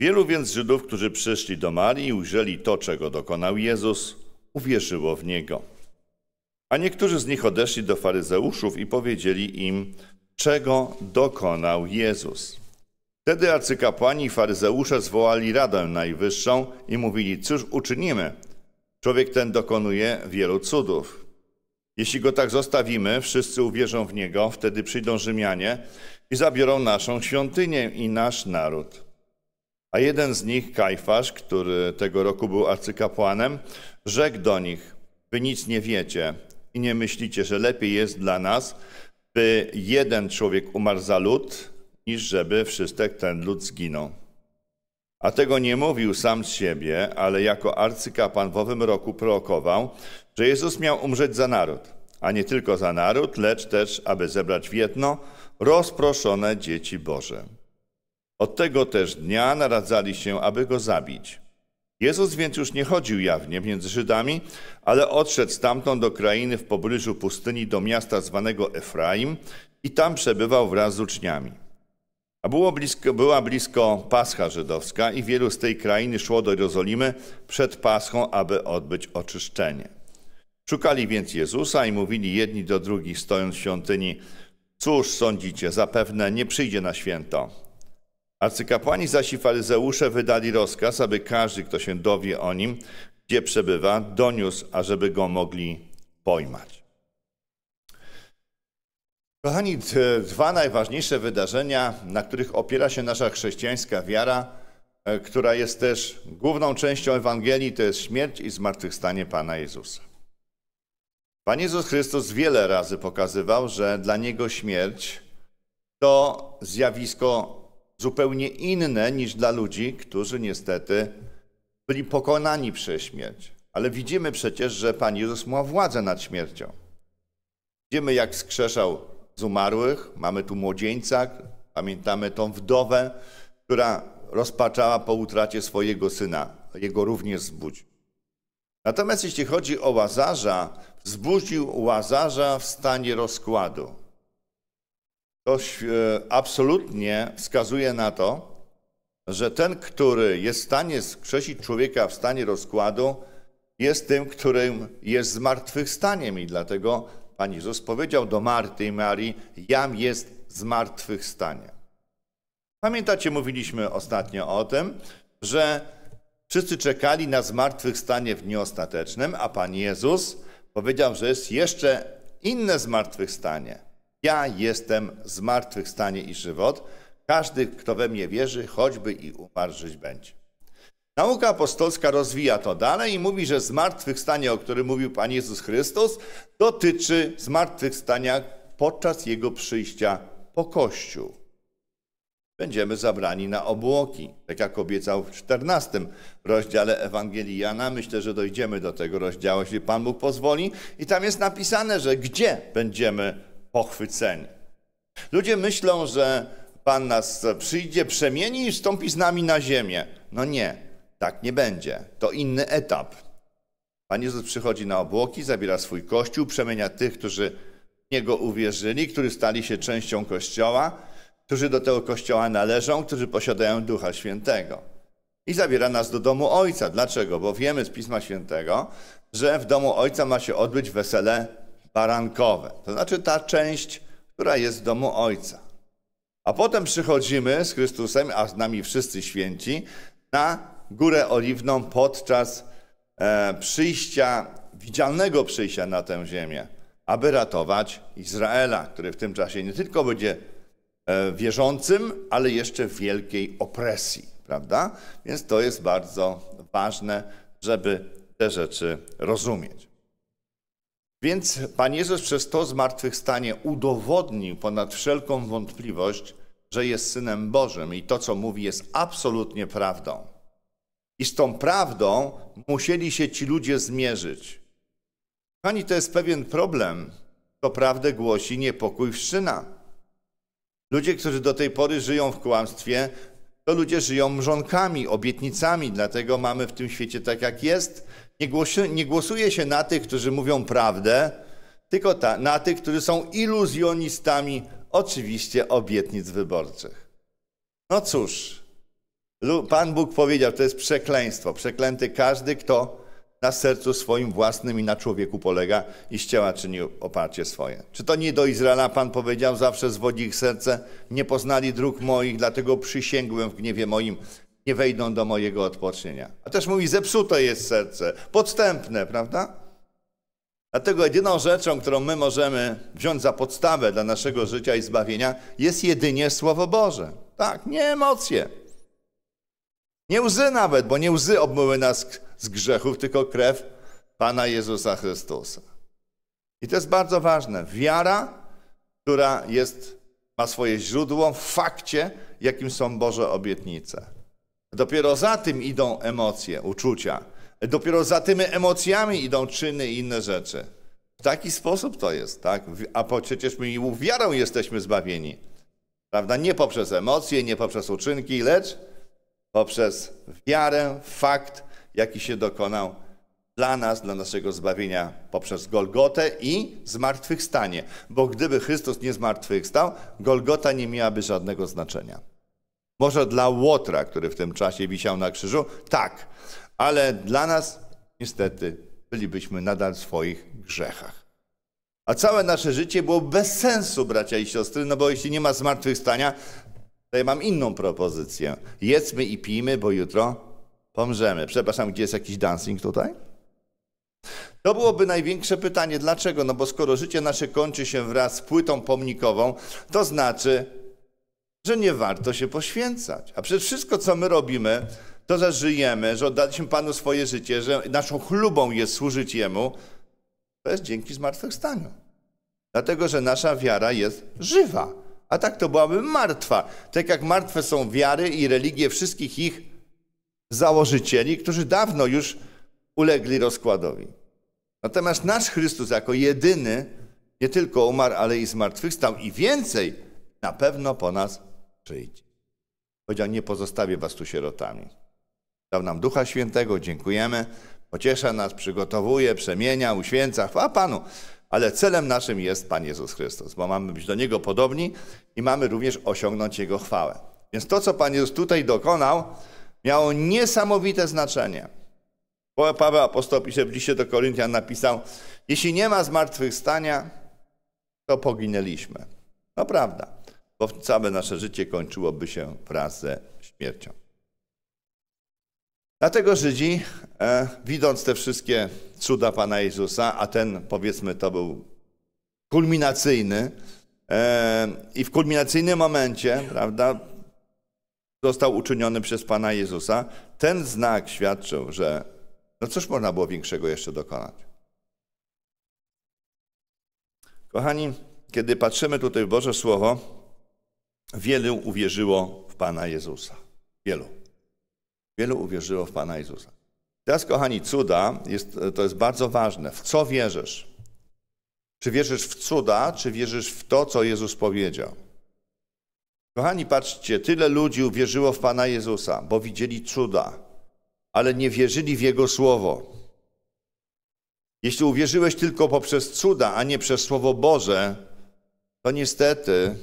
Wielu więc Żydów, którzy przyszli do Marii i ujrzeli to, czego dokonał Jezus, uwierzyło w Niego. A niektórzy z nich odeszli do faryzeuszów i powiedzieli im, czego dokonał Jezus. Wtedy arcykapłani i faryzeusze zwołali Radę Najwyższą i mówili, cóż uczynimy? Człowiek ten dokonuje wielu cudów. Jeśli go tak zostawimy, wszyscy uwierzą w niego, wtedy przyjdą Rzymianie i zabiorą naszą świątynię i nasz naród. A jeden z nich, Kajfasz, który tego roku był arcykapłanem, rzekł do nich: Wy nic nie wiecie i nie myślicie, że lepiej jest dla nas, by jeden człowiek umarł za lud, niż żeby wszystek ten lud zginął. A tego nie mówił sam z siebie, ale jako arcykapłan w owym roku prorokował, że Jezus miał umrzeć za naród, a nie tylko za naród, lecz też, aby zebrać w jedno rozproszone dzieci Boże. Od tego też dnia naradzali się, aby go zabić. Jezus więc już nie chodził jawnie między Żydami, ale odszedł stamtąd do krainy w pobliżu pustyni do miasta zwanego Efraim i tam przebywał wraz z uczniami. A było blisko, była blisko Pascha Żydowska i wielu z tej krainy szło do Jerozolimy przed Paschą, aby odbyć oczyszczenie. Szukali więc Jezusa i mówili jedni do drugich, stojąc w świątyni, cóż sądzicie, zapewne nie przyjdzie na święto. Arcykapłani zaś i faryzeusze wydali rozkaz, aby każdy, kto się dowie o nim, gdzie przebywa, doniósł, ażeby go mogli pojmać. Kochani, dwa najważniejsze wydarzenia, na których opiera się nasza chrześcijańska wiara, e, która jest też główną częścią Ewangelii, to jest śmierć i zmartwychwstanie Pana Jezusa. Pan Jezus Chrystus wiele razy pokazywał, że dla Niego śmierć to zjawisko zupełnie inne niż dla ludzi, którzy niestety byli pokonani przez śmierć. Ale widzimy przecież, że Pan Jezus ma władzę nad śmiercią. Widzimy, jak skrzeszał z umarłych. Mamy tu młodzieńca, pamiętamy tą wdowę, która rozpaczała po utracie swojego syna. Jego również zbudził. Natomiast jeśli chodzi o Łazarza, wzbudził Łazarza w stanie rozkładu to e, absolutnie wskazuje na to, że ten, który jest w stanie skrzesić człowieka w stanie rozkładu, jest tym, którym jest zmartwychwstaniem. I dlatego Pan Jezus powiedział do Marty i Marii, jam jest zmartwychwstanie. Pamiętacie, mówiliśmy ostatnio o tym, że wszyscy czekali na zmartwychwstanie w dniu ostatecznym, a Pan Jezus powiedział, że jest jeszcze inne zmartwychwstanie – ja jestem zmartwychwstanie i żywot. Każdy, kto we mnie wierzy, choćby i umarł, żyć będzie. Nauka apostolska rozwija to dalej i mówi, że zmartwychwstanie, o którym mówił Pan Jezus Chrystus, dotyczy zmartwychwstania podczas Jego przyjścia po Kościół. Będziemy zabrani na obłoki, tak jak obiecał w 14 rozdziale Ewangelii Jana. Myślę, że dojdziemy do tego rozdziału, jeśli Pan Bóg pozwoli. I tam jest napisane, że gdzie będziemy pochwyceni. Ludzie myślą, że Pan nas przyjdzie, przemieni i wstąpi z nami na ziemię. No nie, tak nie będzie. To inny etap. Pan Jezus przychodzi na obłoki, zabiera swój kościół, przemienia tych, którzy w Niego uwierzyli, którzy stali się częścią Kościoła, którzy do tego Kościoła należą, którzy posiadają Ducha Świętego. I zabiera nas do domu Ojca. Dlaczego? Bo wiemy z Pisma Świętego, że w domu Ojca ma się odbyć wesele barankowe, to znaczy ta część, która jest w domu Ojca. A potem przychodzimy z Chrystusem, a z nami wszyscy święci, na Górę Oliwną podczas e, przyjścia, widzialnego przyjścia na tę ziemię, aby ratować Izraela, który w tym czasie nie tylko będzie e, wierzącym, ale jeszcze w wielkiej opresji, prawda? Więc to jest bardzo ważne, żeby te rzeczy rozumieć. Więc Pan Jezus przez to zmartwychwstanie udowodnił ponad wszelką wątpliwość, że jest Synem Bożym i to, co mówi, jest absolutnie prawdą. I z tą prawdą musieli się ci ludzie zmierzyć. Pani, to jest pewien problem. To prawdę głosi niepokój wszczyna. Ludzie, którzy do tej pory żyją w kłamstwie, to ludzie żyją mrzonkami, obietnicami, dlatego mamy w tym świecie tak, jak jest – nie, głosu, nie głosuje się na tych, którzy mówią prawdę, tylko ta, na tych, którzy są iluzjonistami, oczywiście, obietnic wyborczych. No cóż, Pan Bóg powiedział, to jest przekleństwo. Przeklęty każdy, kto na sercu swoim własnym i na człowieku polega i z ciała czyni oparcie swoje. Czy to nie do Izraela Pan powiedział, zawsze zwodzi ich serce, nie poznali dróg moich, dlatego przysięgłem w gniewie moim, nie wejdą do mojego odpocznienia. A też mówi, zepsute jest serce, podstępne, prawda? Dlatego jedyną rzeczą, którą my możemy wziąć za podstawę dla naszego życia i zbawienia, jest jedynie Słowo Boże. Tak, nie emocje. Nie łzy nawet, bo nie łzy obmyły nas z grzechów, tylko krew Pana Jezusa Chrystusa. I to jest bardzo ważne. Wiara, która jest, ma swoje źródło w fakcie, jakim są Boże obietnice. Dopiero za tym idą emocje, uczucia. Dopiero za tymi emocjami idą czyny i inne rzeczy. W taki sposób to jest, tak? A przecież my wiarą jesteśmy zbawieni. Prawda? Nie poprzez emocje, nie poprzez uczynki, lecz poprzez wiarę, fakt, jaki się dokonał dla nas, dla naszego zbawienia poprzez Golgotę i zmartwychwstanie. Bo gdyby Chrystus nie zmartwychwstał, Golgota nie miałaby żadnego znaczenia. Może dla Łotra, który w tym czasie wisiał na krzyżu? Tak, ale dla nas niestety bylibyśmy nadal w swoich grzechach. A całe nasze życie było bez sensu, bracia i siostry, no bo jeśli nie ma zmartwychwstania, to ja mam inną propozycję. Jedzmy i pijmy, bo jutro pomrzemy. Przepraszam, gdzie jest jakiś dancing tutaj? To byłoby największe pytanie. Dlaczego? No bo skoro życie nasze kończy się wraz z płytą pomnikową, to znaczy, że nie warto się poświęcać. A przecież wszystko, co my robimy, to, że żyjemy, że oddaliśmy Panu swoje życie, że naszą chlubą jest służyć Jemu, to jest dzięki zmartwychwstaniu. Dlatego, że nasza wiara jest żywa. A tak to byłaby martwa. Tak jak martwe są wiary i religie wszystkich ich założycieli, którzy dawno już ulegli rozkładowi. Natomiast nasz Chrystus jako jedyny nie tylko umarł, ale i zmartwychwstał i więcej na pewno po nas przyjdź. Powiedział, nie pozostawię was tu sierotami. Dał nam Ducha Świętego, dziękujemy. Pociesza nas, przygotowuje, przemienia, uświęca. Chwała Panu. Ale celem naszym jest Pan Jezus Chrystus, bo mamy być do Niego podobni i mamy również osiągnąć Jego chwałę. Więc to, co Pan Jezus tutaj dokonał, miało niesamowite znaczenie. Bo Paweł apostoł pisze w liście do Koryntian napisał, jeśli nie ma zmartwychwstania, to poginęliśmy. No prawda bo całe nasze życie kończyłoby się wraz ze śmiercią. Dlatego Żydzi, e, widząc te wszystkie cuda Pana Jezusa, a ten powiedzmy to był kulminacyjny, e, i w kulminacyjnym momencie, prawda, został uczyniony przez Pana Jezusa, ten znak świadczył, że no cóż można było większego jeszcze dokonać. Kochani, kiedy patrzymy tutaj w Boże Słowo, wielu uwierzyło w Pana Jezusa. Wielu. Wielu uwierzyło w Pana Jezusa. Teraz, kochani, cuda, jest, to jest bardzo ważne. W co wierzysz? Czy wierzysz w cuda, czy wierzysz w to, co Jezus powiedział? Kochani, patrzcie, tyle ludzi uwierzyło w Pana Jezusa, bo widzieli cuda, ale nie wierzyli w Jego słowo. Jeśli uwierzyłeś tylko poprzez cuda, a nie przez Słowo Boże, to niestety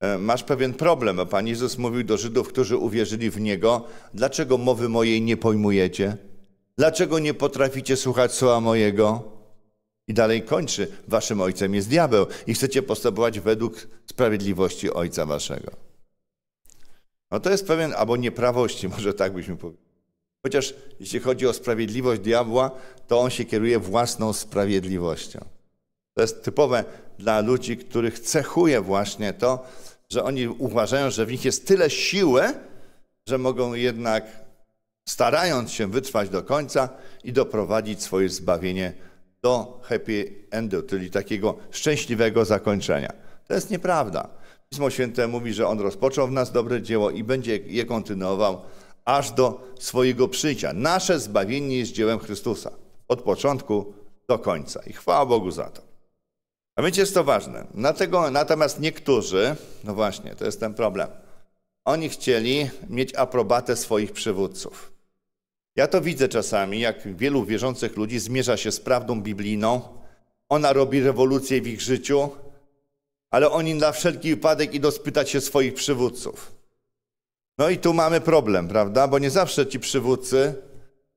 E, masz pewien problem, bo Pan Jezus mówił do Żydów, którzy uwierzyli w Niego, dlaczego mowy mojej nie pojmujecie? Dlaczego nie potraficie słuchać słowa mojego? I dalej kończy, waszym ojcem jest diabeł i chcecie postępować według sprawiedliwości ojca waszego. No to jest pewien, albo nieprawości, może tak byśmy powiedzieli. Chociaż jeśli chodzi o sprawiedliwość diabła, to on się kieruje własną sprawiedliwością. To jest typowe dla ludzi, których cechuje właśnie to, że oni uważają, że w nich jest tyle siły, że mogą jednak, starając się wytrwać do końca i doprowadzić swoje zbawienie do happy endu, czyli takiego szczęśliwego zakończenia. To jest nieprawda. Pismo Święte mówi, że on rozpoczął w nas dobre dzieło i będzie je kontynuował aż do swojego przyjścia. Nasze zbawienie jest dziełem Chrystusa od początku do końca. I chwała Bogu za to. A więc jest to ważne. Dlatego, natomiast niektórzy, no właśnie, to jest ten problem, oni chcieli mieć aprobatę swoich przywódców. Ja to widzę czasami, jak wielu wierzących ludzi zmierza się z prawdą biblijną, ona robi rewolucję w ich życiu, ale oni na wszelki wypadek idą spytać się swoich przywódców. No i tu mamy problem, prawda? Bo nie zawsze ci przywódcy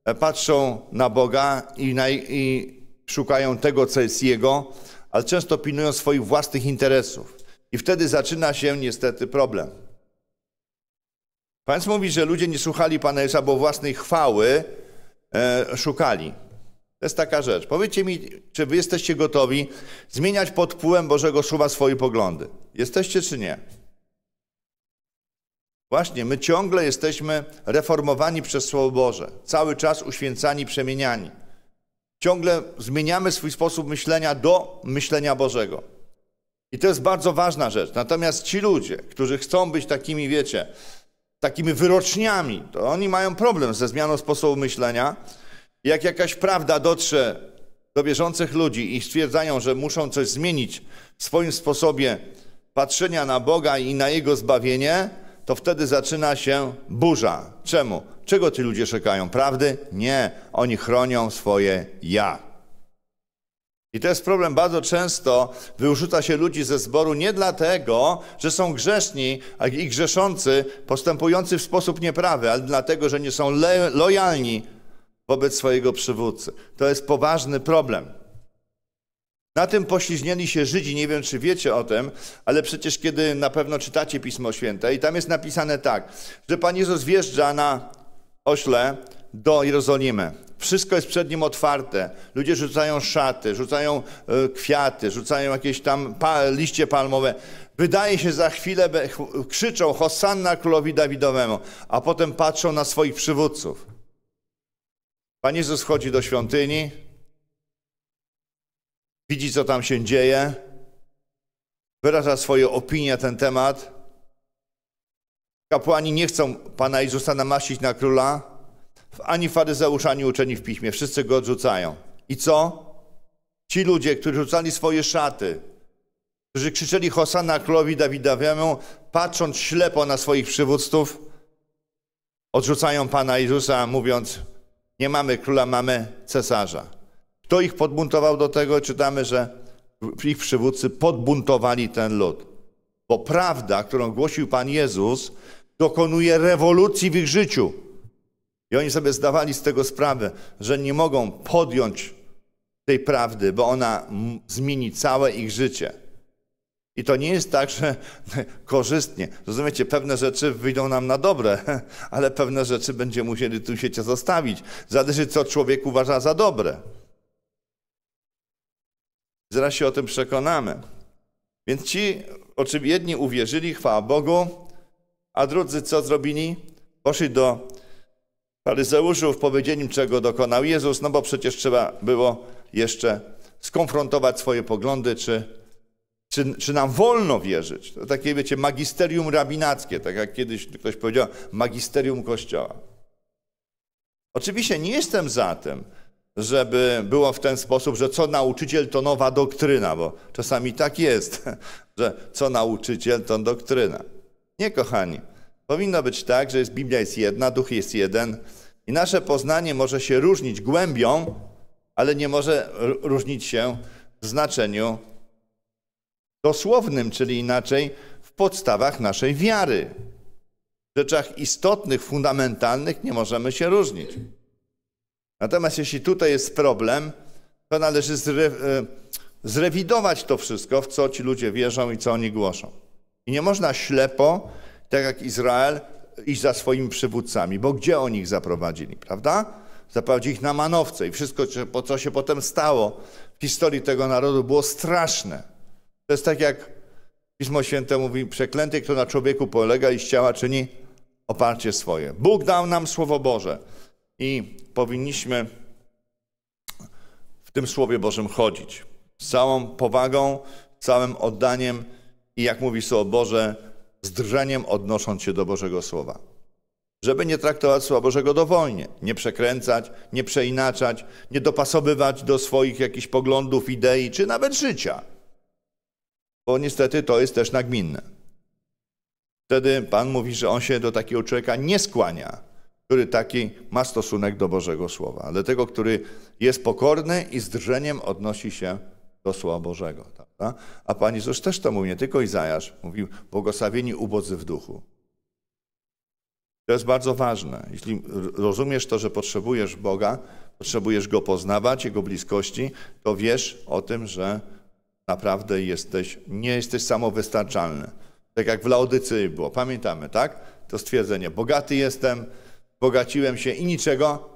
e, patrzą na Boga i, na, i szukają tego, co jest Jego, ale często pilnują swoich własnych interesów. I wtedy zaczyna się niestety problem. Pan mówi, że ludzie nie słuchali Pana Jezusa, bo własnej chwały e, szukali. To jest taka rzecz. Powiedzcie mi, czy wy jesteście gotowi zmieniać pod wpływem Bożego Słowa swoje poglądy? Jesteście czy nie? Właśnie, my ciągle jesteśmy reformowani przez Słowo Boże, cały czas uświęcani, przemieniani ciągle zmieniamy swój sposób myślenia do myślenia Bożego. I to jest bardzo ważna rzecz. Natomiast ci ludzie, którzy chcą być takimi, wiecie, takimi wyroczniami, to oni mają problem ze zmianą sposobu myślenia. Jak jakaś prawda dotrze do bieżących ludzi i stwierdzają, że muszą coś zmienić w swoim sposobie patrzenia na Boga i na Jego zbawienie, to wtedy zaczyna się burza. Czemu? Czego ci ludzie szukają? Prawdy? Nie, oni chronią swoje ja. I to jest problem. Bardzo często wyrzuca się ludzi ze zboru nie dlatego, że są grzeszni i grzeszący, postępujący w sposób nieprawy, ale dlatego, że nie są lojalni wobec swojego przywódcy. To jest poważny problem. Na tym pośliźnili się Żydzi, nie wiem czy wiecie o tym, ale przecież kiedy na pewno czytacie Pismo Święte i tam jest napisane tak, że Pan Jezus wjeżdża na ośle do Jerozolimy. Wszystko jest przed nim otwarte. Ludzie rzucają szaty, rzucają e, kwiaty, rzucają jakieś tam liście palmowe. Wydaje się za chwilę, krzyczą Hosanna królowi Dawidowemu, a potem patrzą na swoich przywódców. Pan Jezus wchodzi do świątyni, widzi, co tam się dzieje, wyraża swoje opinie na ten temat. Kapłani nie chcą Pana Jezusa namaścić na króla, ani faryzeusz, ani uczeni w piśmie. Wszyscy go odrzucają. I co? Ci ludzie, którzy rzucali swoje szaty, którzy krzyczeli Hosana królowi Dawida, wiemy, patrząc ślepo na swoich przywódców, odrzucają Pana Jezusa, mówiąc, nie mamy króla, mamy cesarza. Kto ich podbuntował do tego? Czytamy, że ich przywódcy podbuntowali ten lud. Bo prawda, którą głosił Pan Jezus, dokonuje rewolucji w ich życiu. I oni sobie zdawali z tego sprawę, że nie mogą podjąć tej prawdy, bo ona zmieni całe ich życie. I to nie jest tak, że korzystnie. Rozumiecie, pewne rzeczy wyjdą nam na dobre, ale pewne rzeczy będziemy musieli tu się zostawić. Zależy, co człowiek uważa za dobre. Zaraz się o tym przekonamy. Więc ci, oczywiście jedni uwierzyli, chwała Bogu, a drudzy co zrobili? Poszli do faryzeuszów, powiedzieli im, czego dokonał Jezus, no bo przecież trzeba było jeszcze skonfrontować swoje poglądy, czy, czy, czy nam wolno wierzyć. To takie, wiecie, magisterium rabinackie, tak jak kiedyś ktoś powiedział, magisterium Kościoła. Oczywiście nie jestem za tym, żeby było w ten sposób, że co nauczyciel to nowa doktryna, bo czasami tak jest, że co nauczyciel to doktryna. Nie, kochani. Powinno być tak, że jest, Biblia jest jedna, Duch jest jeden i nasze poznanie może się różnić głębią, ale nie może różnić się w znaczeniu dosłownym, czyli inaczej w podstawach naszej wiary. W rzeczach istotnych, fundamentalnych nie możemy się różnić. Natomiast jeśli tutaj jest problem, to należy zre, e, zrewidować to wszystko, w co ci ludzie wierzą i co oni głoszą. I nie można ślepo, tak jak Izrael, iść za swoimi przywódcami, bo gdzie oni ich zaprowadzili, prawda? Zaprowadzili ich na manowce i wszystko, co się potem stało w historii tego narodu, było straszne. To jest tak jak Pismo Święte mówi, przeklęty, kto na człowieku polega i z ciała czyni oparcie swoje. Bóg dał nam Słowo Boże i powinniśmy w tym Słowie Bożym chodzić. Z całą powagą, całym oddaniem i jak mówi Słowo Boże, z drżeniem odnosząc się do Bożego Słowa. Żeby nie traktować Słowa Bożego dowolnie, nie przekręcać, nie przeinaczać, nie dopasowywać do swoich jakichś poglądów, idei czy nawet życia. Bo niestety to jest też nagminne. Wtedy Pan mówi, że on się do takiego człowieka nie skłania, który taki ma stosunek do Bożego Słowa, ale tego, który jest pokorny i z drżeniem odnosi się do Słowa Bożego. Prawda? A Pan Jezus też to mówi, nie tylko Izajasz, mówił, błogosławieni ubodzy w duchu. To jest bardzo ważne. Jeśli rozumiesz to, że potrzebujesz Boga, potrzebujesz Go poznawać, Jego bliskości, to wiesz o tym, że naprawdę jesteś, nie jesteś samowystarczalny. Tak jak w Laodycyi było, pamiętamy, tak? To stwierdzenie, bogaty jestem, bogaciłem się i niczego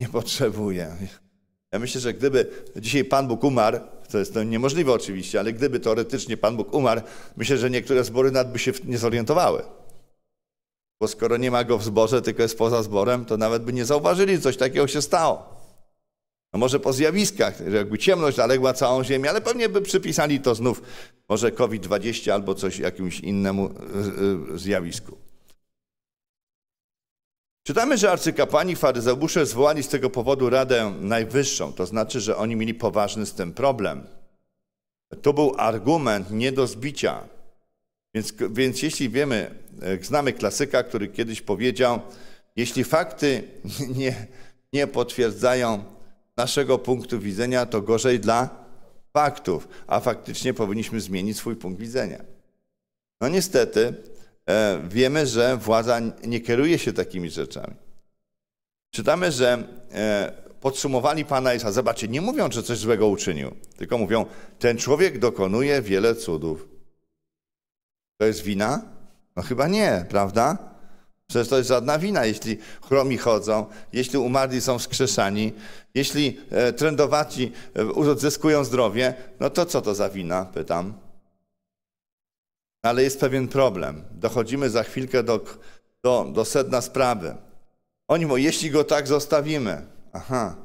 nie potrzebuję. Ja myślę, że gdyby dzisiaj Pan Bóg umarł, to jest to niemożliwe oczywiście, ale gdyby teoretycznie Pan Bóg umarł, myślę, że niektóre zbory nad by się nie zorientowały. Bo skoro nie ma go w zborze, tylko jest poza zborem, to nawet by nie zauważyli, coś takiego się stało. No może po zjawiskach, że jakby ciemność zaległa całą Ziemię, ale pewnie by przypisali to znów może COVID-20 albo coś jakimś innemu y, y, zjawisku. Czytamy, że arcykapłani faryzeusze zwołali z tego powodu Radę Najwyższą, to znaczy, że oni mieli poważny z tym problem. To był argument nie do zbicia. Więc, więc jeśli wiemy, e, znamy klasyka, który kiedyś powiedział, jeśli fakty nie, nie potwierdzają naszego punktu widzenia, to gorzej dla faktów, a faktycznie powinniśmy zmienić swój punkt widzenia. No niestety, E, wiemy, że władza nie kieruje się takimi rzeczami. Czytamy, że e, podsumowali Pana Jezusa. Zobaczcie, nie mówią, że coś złego uczynił, tylko mówią, ten człowiek dokonuje wiele cudów. To jest wina? No chyba nie, prawda? Przecież to jest żadna wina, jeśli chromi chodzą, jeśli umarli są wskrzeszani, jeśli e, trędowaci odzyskują zdrowie, no to co to za wina, pytam. Ale jest pewien problem. Dochodzimy za chwilkę do, do, do sedna sprawy. Oni mówią, jeśli go tak zostawimy, aha,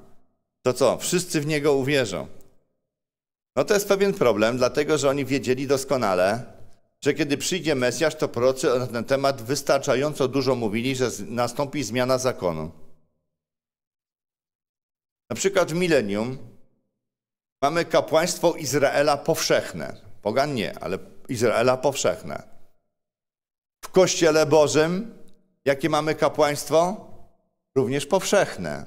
to co? Wszyscy w niego uwierzą. No to jest pewien problem, dlatego że oni wiedzieli doskonale, że kiedy przyjdzie Mesjasz, to prorocy na ten temat wystarczająco dużo mówili, że nastąpi zmiana zakonu. Na przykład w milenium mamy kapłaństwo Izraela powszechne. Pogan nie, ale Izraela powszechne. W Kościele Bożym, jakie mamy kapłaństwo? Również powszechne.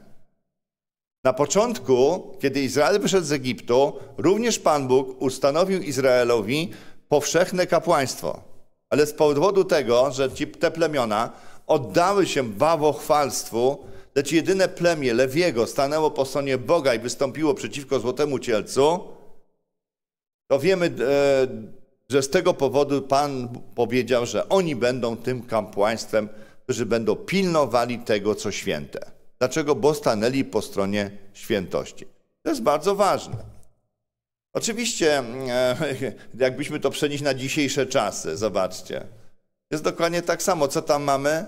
Na początku, kiedy Izrael wyszedł z Egiptu, również Pan Bóg ustanowił Izraelowi powszechne kapłaństwo. Ale z powodu tego, że ci, te plemiona oddały się bawochwalstwu, lecz jedyne plemię Lewiego stanęło po stronie Boga i wystąpiło przeciwko złotemu cielcu, to wiemy e, że z tego powodu Pan powiedział, że oni będą tym kapłaństwem, którzy będą pilnowali tego, co święte. Dlaczego? Bo stanęli po stronie świętości. To jest bardzo ważne. Oczywiście, e, jakbyśmy to przenieść na dzisiejsze czasy, zobaczcie. Jest dokładnie tak samo. Co tam mamy?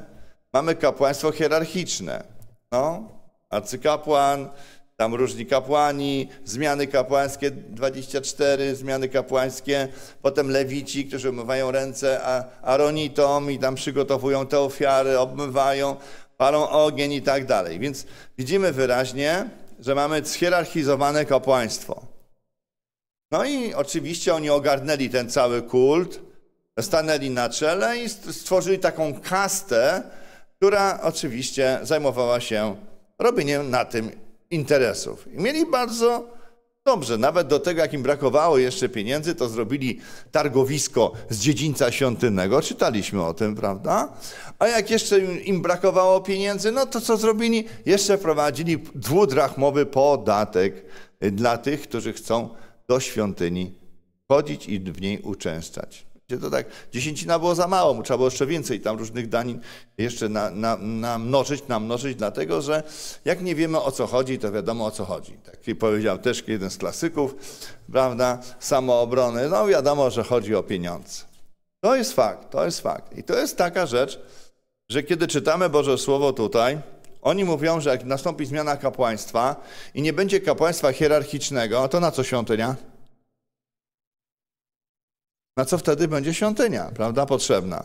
Mamy kapłaństwo hierarchiczne. No, arcykapłan, tam różni kapłani, zmiany kapłańskie 24, zmiany kapłańskie, potem lewici, którzy umywają ręce aronitom i tam przygotowują te ofiary, obmywają, palą ogień i tak dalej. Więc widzimy wyraźnie, że mamy schierarchizowane kapłaństwo. No i oczywiście oni ogarnęli ten cały kult, stanęli na czele i stworzyli taką kastę, która oczywiście zajmowała się robieniem na tym interesów. I mieli bardzo dobrze, nawet do tego, jak im brakowało jeszcze pieniędzy, to zrobili targowisko z dziedzińca świątynnego. Czytaliśmy o tym, prawda? A jak jeszcze im brakowało pieniędzy, no to co zrobili? Jeszcze wprowadzili dwudrachmowy podatek dla tych, którzy chcą do świątyni chodzić i w niej uczęszczać. To tak, dziesięcina było za mało, mu trzeba było jeszcze więcej tam różnych danin jeszcze na, na, namnożyć, namnożyć, dlatego że jak nie wiemy o co chodzi, to wiadomo o co chodzi. Tak powiedział też jeden z klasyków, prawda, samoobrony, no wiadomo, że chodzi o pieniądze. To jest fakt, to jest fakt. I to jest taka rzecz, że kiedy czytamy Boże Słowo tutaj, oni mówią, że jak nastąpi zmiana kapłaństwa i nie będzie kapłaństwa hierarchicznego, to na co świątynia? Na co wtedy będzie świątynia, prawda, potrzebna?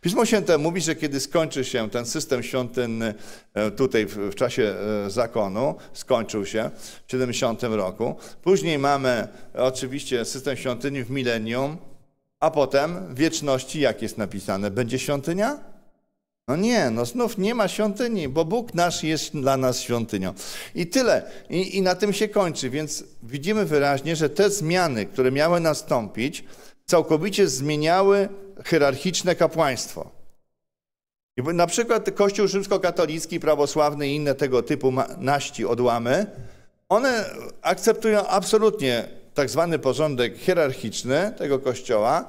Pismo Święte mówi, że kiedy skończy się ten system świątynny e, tutaj w, czasie e, zakonu, skończył się w 70 roku. Później mamy e, oczywiście system świątyni w milenium, a potem w wieczności, jak jest napisane, będzie świątynia? No nie, no znów nie ma świątyni, bo Bóg nasz jest dla nas świątynią. I tyle. I, i na tym się kończy. Więc widzimy wyraźnie, że te zmiany, które miały nastąpić, całkowicie zmieniały hierarchiczne kapłaństwo. na przykład Kościół rzymskokatolicki, prawosławny i inne tego typu naści odłamy, one akceptują absolutnie tak zwany porządek hierarchiczny tego Kościoła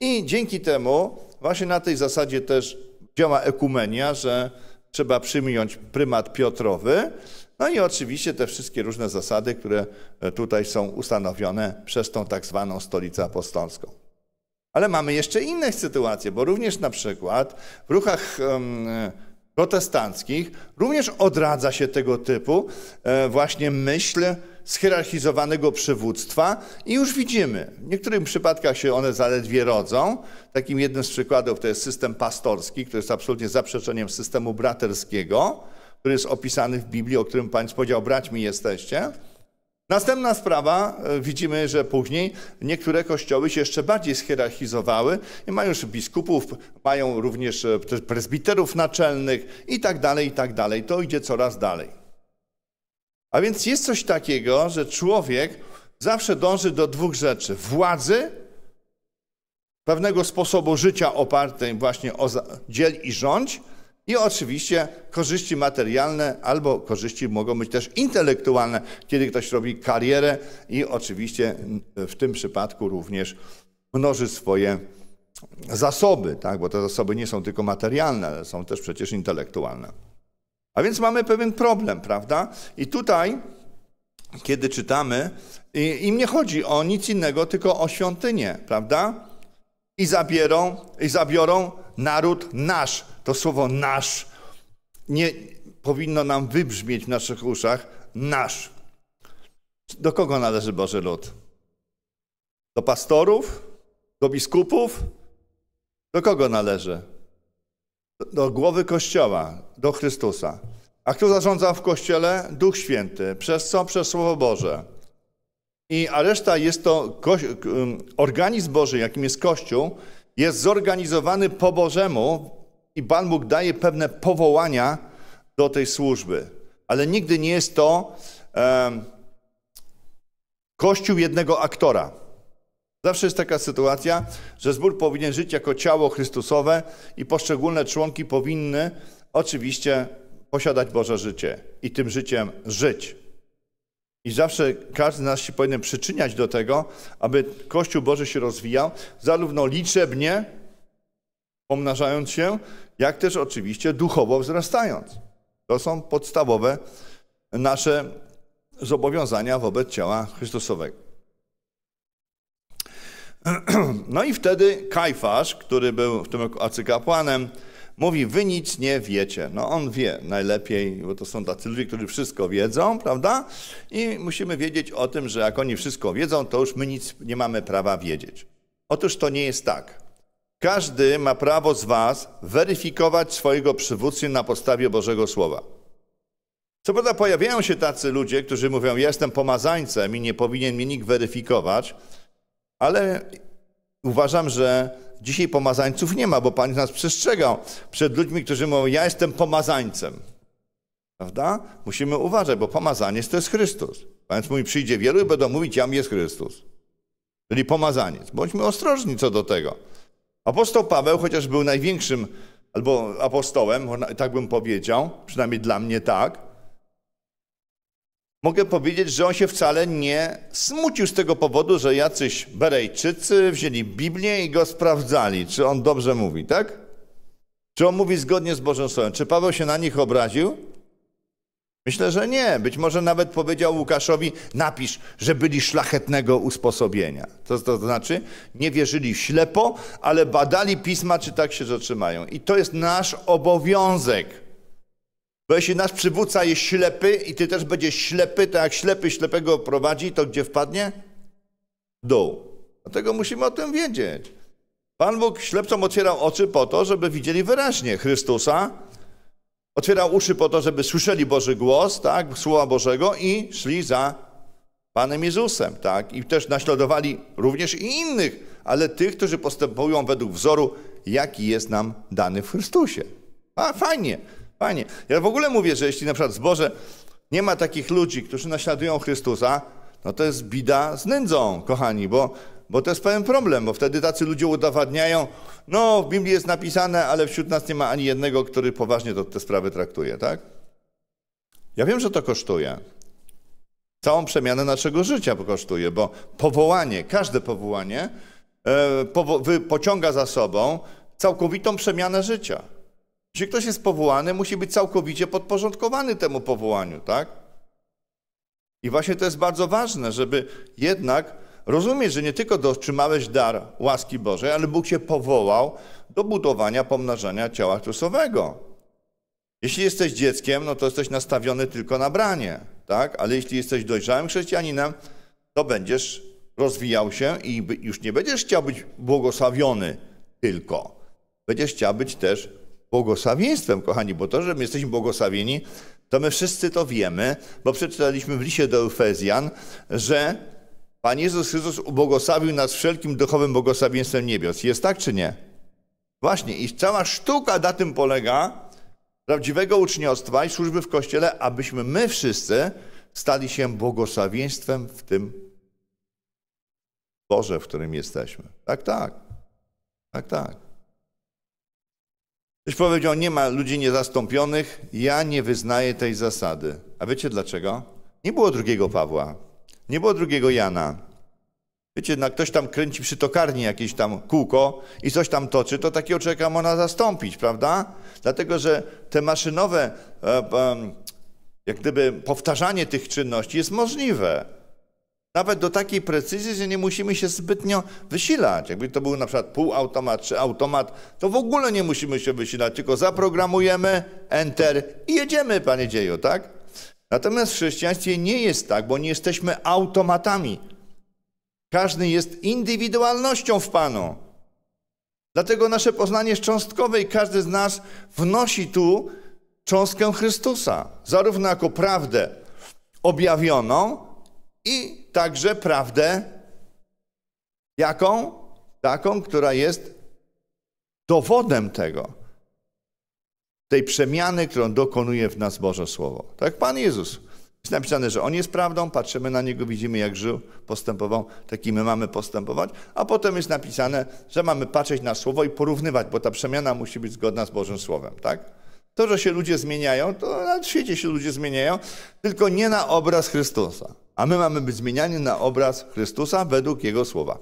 i dzięki temu właśnie na tej zasadzie też działa ekumenia, że trzeba przyjąć prymat Piotrowy, no i oczywiście te wszystkie różne zasady, które e, tutaj są ustanowione przez tą tak zwaną stolicę apostolską. Ale mamy jeszcze inne sytuacje, bo również na przykład w ruchach protestanckich również odradza się tego typu e, właśnie myśl schierarchizowanego przywództwa i już widzimy, w niektórych przypadkach się one zaledwie rodzą. Takim jednym z przykładów to jest system pastorski, który jest absolutnie zaprzeczeniem systemu braterskiego który jest opisany w Biblii, o którym Pan powiedział, braćmi jesteście. Następna sprawa, e, widzimy, że później niektóre kościoły się jeszcze bardziej schierarchizowały i mają już biskupów, mają również e, prezbiterów naczelnych i tak dalej, i tak dalej. To idzie coraz dalej. A więc jest coś takiego, że człowiek zawsze dąży do dwóch rzeczy: władzy, pewnego sposobu życia opartej właśnie o dziel i rządź, i oczywiście korzyści materialne albo korzyści mogą być też intelektualne, kiedy ktoś robi karierę i oczywiście w tym przypadku również mnoży swoje zasoby, tak? bo te zasoby nie są tylko materialne, ale są też przecież intelektualne. A więc mamy pewien problem, prawda? I tutaj, kiedy czytamy, im nie chodzi o nic innego, tylko o świątynię, prawda? I zabiorą, i zabiorą naród nasz to słowo nasz nie powinno nam wybrzmieć w naszych uszach. Nasz. Do kogo należy Boży lud? Do pastorów? Do biskupów? Do kogo należy? Do głowy Kościoła, do Chrystusa. A kto zarządza w Kościele? Duch Święty. Przez co? Przez Słowo Boże. I, a reszta jest to, organizm Boży, jakim jest Kościół, jest zorganizowany po Bożemu i Pan Bóg daje pewne powołania do tej służby. Ale nigdy nie jest to um, kościół jednego aktora. Zawsze jest taka sytuacja, że zbór powinien żyć jako ciało Chrystusowe i poszczególne członki powinny oczywiście posiadać Boże życie i tym życiem żyć. I zawsze każdy z nas się powinien przyczyniać do tego, aby Kościół Boży się rozwijał, zarówno liczebnie, pomnażając się, jak też oczywiście duchowo wzrastając. To są podstawowe nasze zobowiązania wobec ciała Chrystusowego. No i wtedy Kajfasz, który był w tym arcykapłanem, mówi, wy nic nie wiecie. No on wie najlepiej, bo to są tacy ludzie, którzy wszystko wiedzą, prawda? I musimy wiedzieć o tym, że jak oni wszystko wiedzą, to już my nic nie mamy prawa wiedzieć. Otóż to nie jest tak. Każdy ma prawo z was weryfikować swojego przywódcę na podstawie Bożego Słowa. Co prawda pojawiają się tacy ludzie, którzy mówią, ja jestem pomazańcem i nie powinien mnie nikt weryfikować, ale uważam, że dzisiaj pomazańców nie ma, bo Pan nas przestrzegał przed ludźmi, którzy mówią, ja jestem pomazańcem. Prawda? Musimy uważać, bo pomazaniec to jest Chrystus. Pan mi przyjdzie wielu i będą mówić, jam jest Chrystus. Czyli pomazaniec. Bądźmy ostrożni co do tego. Apostoł Paweł, chociaż był największym albo apostołem, tak bym powiedział, przynajmniej dla mnie tak, mogę powiedzieć, że on się wcale nie smucił z tego powodu, że jacyś Berejczycy wzięli Biblię i go sprawdzali, czy on dobrze mówi, tak? Czy on mówi zgodnie z Bożym Słowem? Czy Paweł się na nich obraził? Myślę, że nie. Być może nawet powiedział Łukaszowi, napisz, że byli szlachetnego usposobienia. Co to znaczy? Nie wierzyli ślepo, ale badali pisma, czy tak się zatrzymają. I to jest nasz obowiązek. Bo jeśli nasz przywódca jest ślepy i ty też będziesz ślepy, to jak ślepy ślepego prowadzi, to gdzie wpadnie? W dół. Dlatego musimy o tym wiedzieć. Pan Bóg ślepcom otwierał oczy po to, żeby widzieli wyraźnie Chrystusa, Otwierał uszy po to, żeby słyszeli Boży głos, tak, słowa Bożego i szli za Panem Jezusem, tak. I też naśladowali również i innych, ale tych, którzy postępują według wzoru, jaki jest nam dany w Chrystusie. A, fajnie, fajnie. Ja w ogóle mówię, że jeśli na przykład z Boże nie ma takich ludzi, którzy naśladują Chrystusa, no to jest bida z nędzą, kochani, bo bo to jest pewien problem, bo wtedy tacy ludzie udowadniają, no w Biblii jest napisane, ale wśród nas nie ma ani jednego, który poważnie to, te sprawy traktuje, tak? Ja wiem, że to kosztuje. Całą przemianę naszego życia kosztuje, bo powołanie, każde powołanie e, powo- pociąga za sobą całkowitą przemianę życia. Jeśli ktoś jest powołany, musi być całkowicie podporządkowany temu powołaniu, tak? I właśnie to jest bardzo ważne, żeby jednak Rozumiesz, że nie tylko dotrzymałeś dar łaski Bożej, ale Bóg cię powołał do budowania, pomnażania ciała Chrystusowego. Jeśli jesteś dzieckiem, no to jesteś nastawiony tylko na branie, tak? Ale jeśli jesteś dojrzałym chrześcijaninem, to będziesz rozwijał się i już nie będziesz chciał być błogosławiony tylko. Będziesz chciał być też błogosławieństwem, kochani, bo to, że my jesteśmy błogosławieni, to my wszyscy to wiemy, bo przeczytaliśmy w liście do Efezjan, że Pan Jezus Chrystus ubogosławił nas wszelkim duchowym błogosławieństwem niebios. Jest tak czy nie? Właśnie. I cała sztuka na tym polega, prawdziwego uczniostwa i służby w Kościele, abyśmy my wszyscy stali się błogosławieństwem w tym Boże, w którym jesteśmy. Tak, tak. Tak, tak. Ktoś powiedział, nie ma ludzi niezastąpionych. Ja nie wyznaję tej zasady. A wiecie dlaczego? Nie było drugiego Pawła. Nie było drugiego Jana. Wiecie, no, jednak ktoś tam kręci przy tokarni jakieś tam kółko i coś tam toczy, to takiego człowieka można zastąpić, prawda? Dlatego, że te maszynowe, e, e, jak gdyby powtarzanie tych czynności jest możliwe. Nawet do takiej precyzji, że nie musimy się zbytnio wysilać. Jakby to był na przykład półautomat czy automat, to w ogóle nie musimy się wysilać, tylko zaprogramujemy, enter i jedziemy, panie dzieju, tak? Natomiast w chrześcijaństwie nie jest tak, bo nie jesteśmy automatami. Każdy jest indywidualnością w Panu. Dlatego nasze poznanie jest cząstkowe i każdy z nas wnosi tu cząstkę Chrystusa, zarówno jako prawdę objawioną i także prawdę jaką? Taką, która jest dowodem tego tej przemiany, którą dokonuje w nas Boże Słowo. Tak Pan Jezus. Jest napisane, że On jest prawdą, patrzymy na Niego, widzimy jak żył, postępował, taki my mamy postępować, a potem jest napisane, że mamy patrzeć na Słowo i porównywać, bo ta przemiana musi być zgodna z Bożym Słowem, tak? To, że się ludzie zmieniają, to na świecie się ludzie zmieniają, tylko nie na obraz Chrystusa. A my mamy być zmieniani na obraz Chrystusa według Jego Słowa.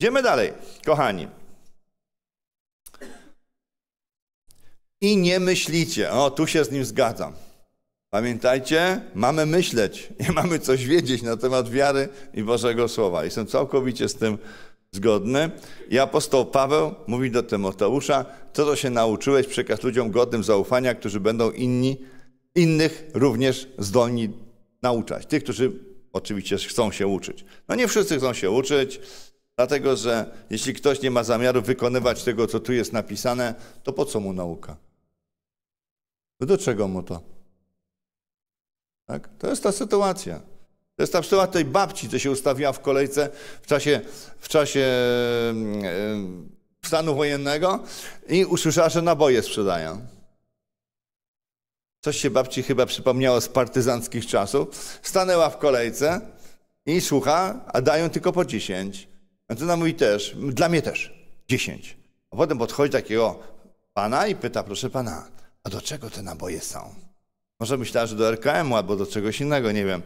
Idziemy dalej, kochani. i nie myślicie. O, tu się z nim zgadzam. Pamiętajcie, mamy myśleć i mamy coś wiedzieć na temat wiary i Bożego Słowa. Jestem całkowicie z tym zgodny. I apostoł Paweł mówi do Tymoteusza, to, się nauczyłeś, przekaz ludziom godnym zaufania, którzy będą inni, innych również zdolni nauczać. Tych, którzy oczywiście chcą się uczyć. No nie wszyscy chcą się uczyć, dlatego że jeśli ktoś nie ma zamiaru wykonywać tego, co tu jest napisane, to po co mu nauka? do czego mu to? Tak? To jest ta sytuacja. To jest ta przykład tej babci, co się ustawiła w kolejce w czasie, w czasie mm, e, stanu wojennego i usłyszała, że naboje sprzedają. Coś się babci chyba przypomniało z partyzanckich czasów. Stanęła w kolejce i słucha, a dają tylko po 10. Antyna mówi też, dla mnie też, 10. A potem podchodzi takiego pana i pyta, proszę pana, a do czego te naboje są? Może myślała, że do RKM-u albo do czegoś innego, nie wiem.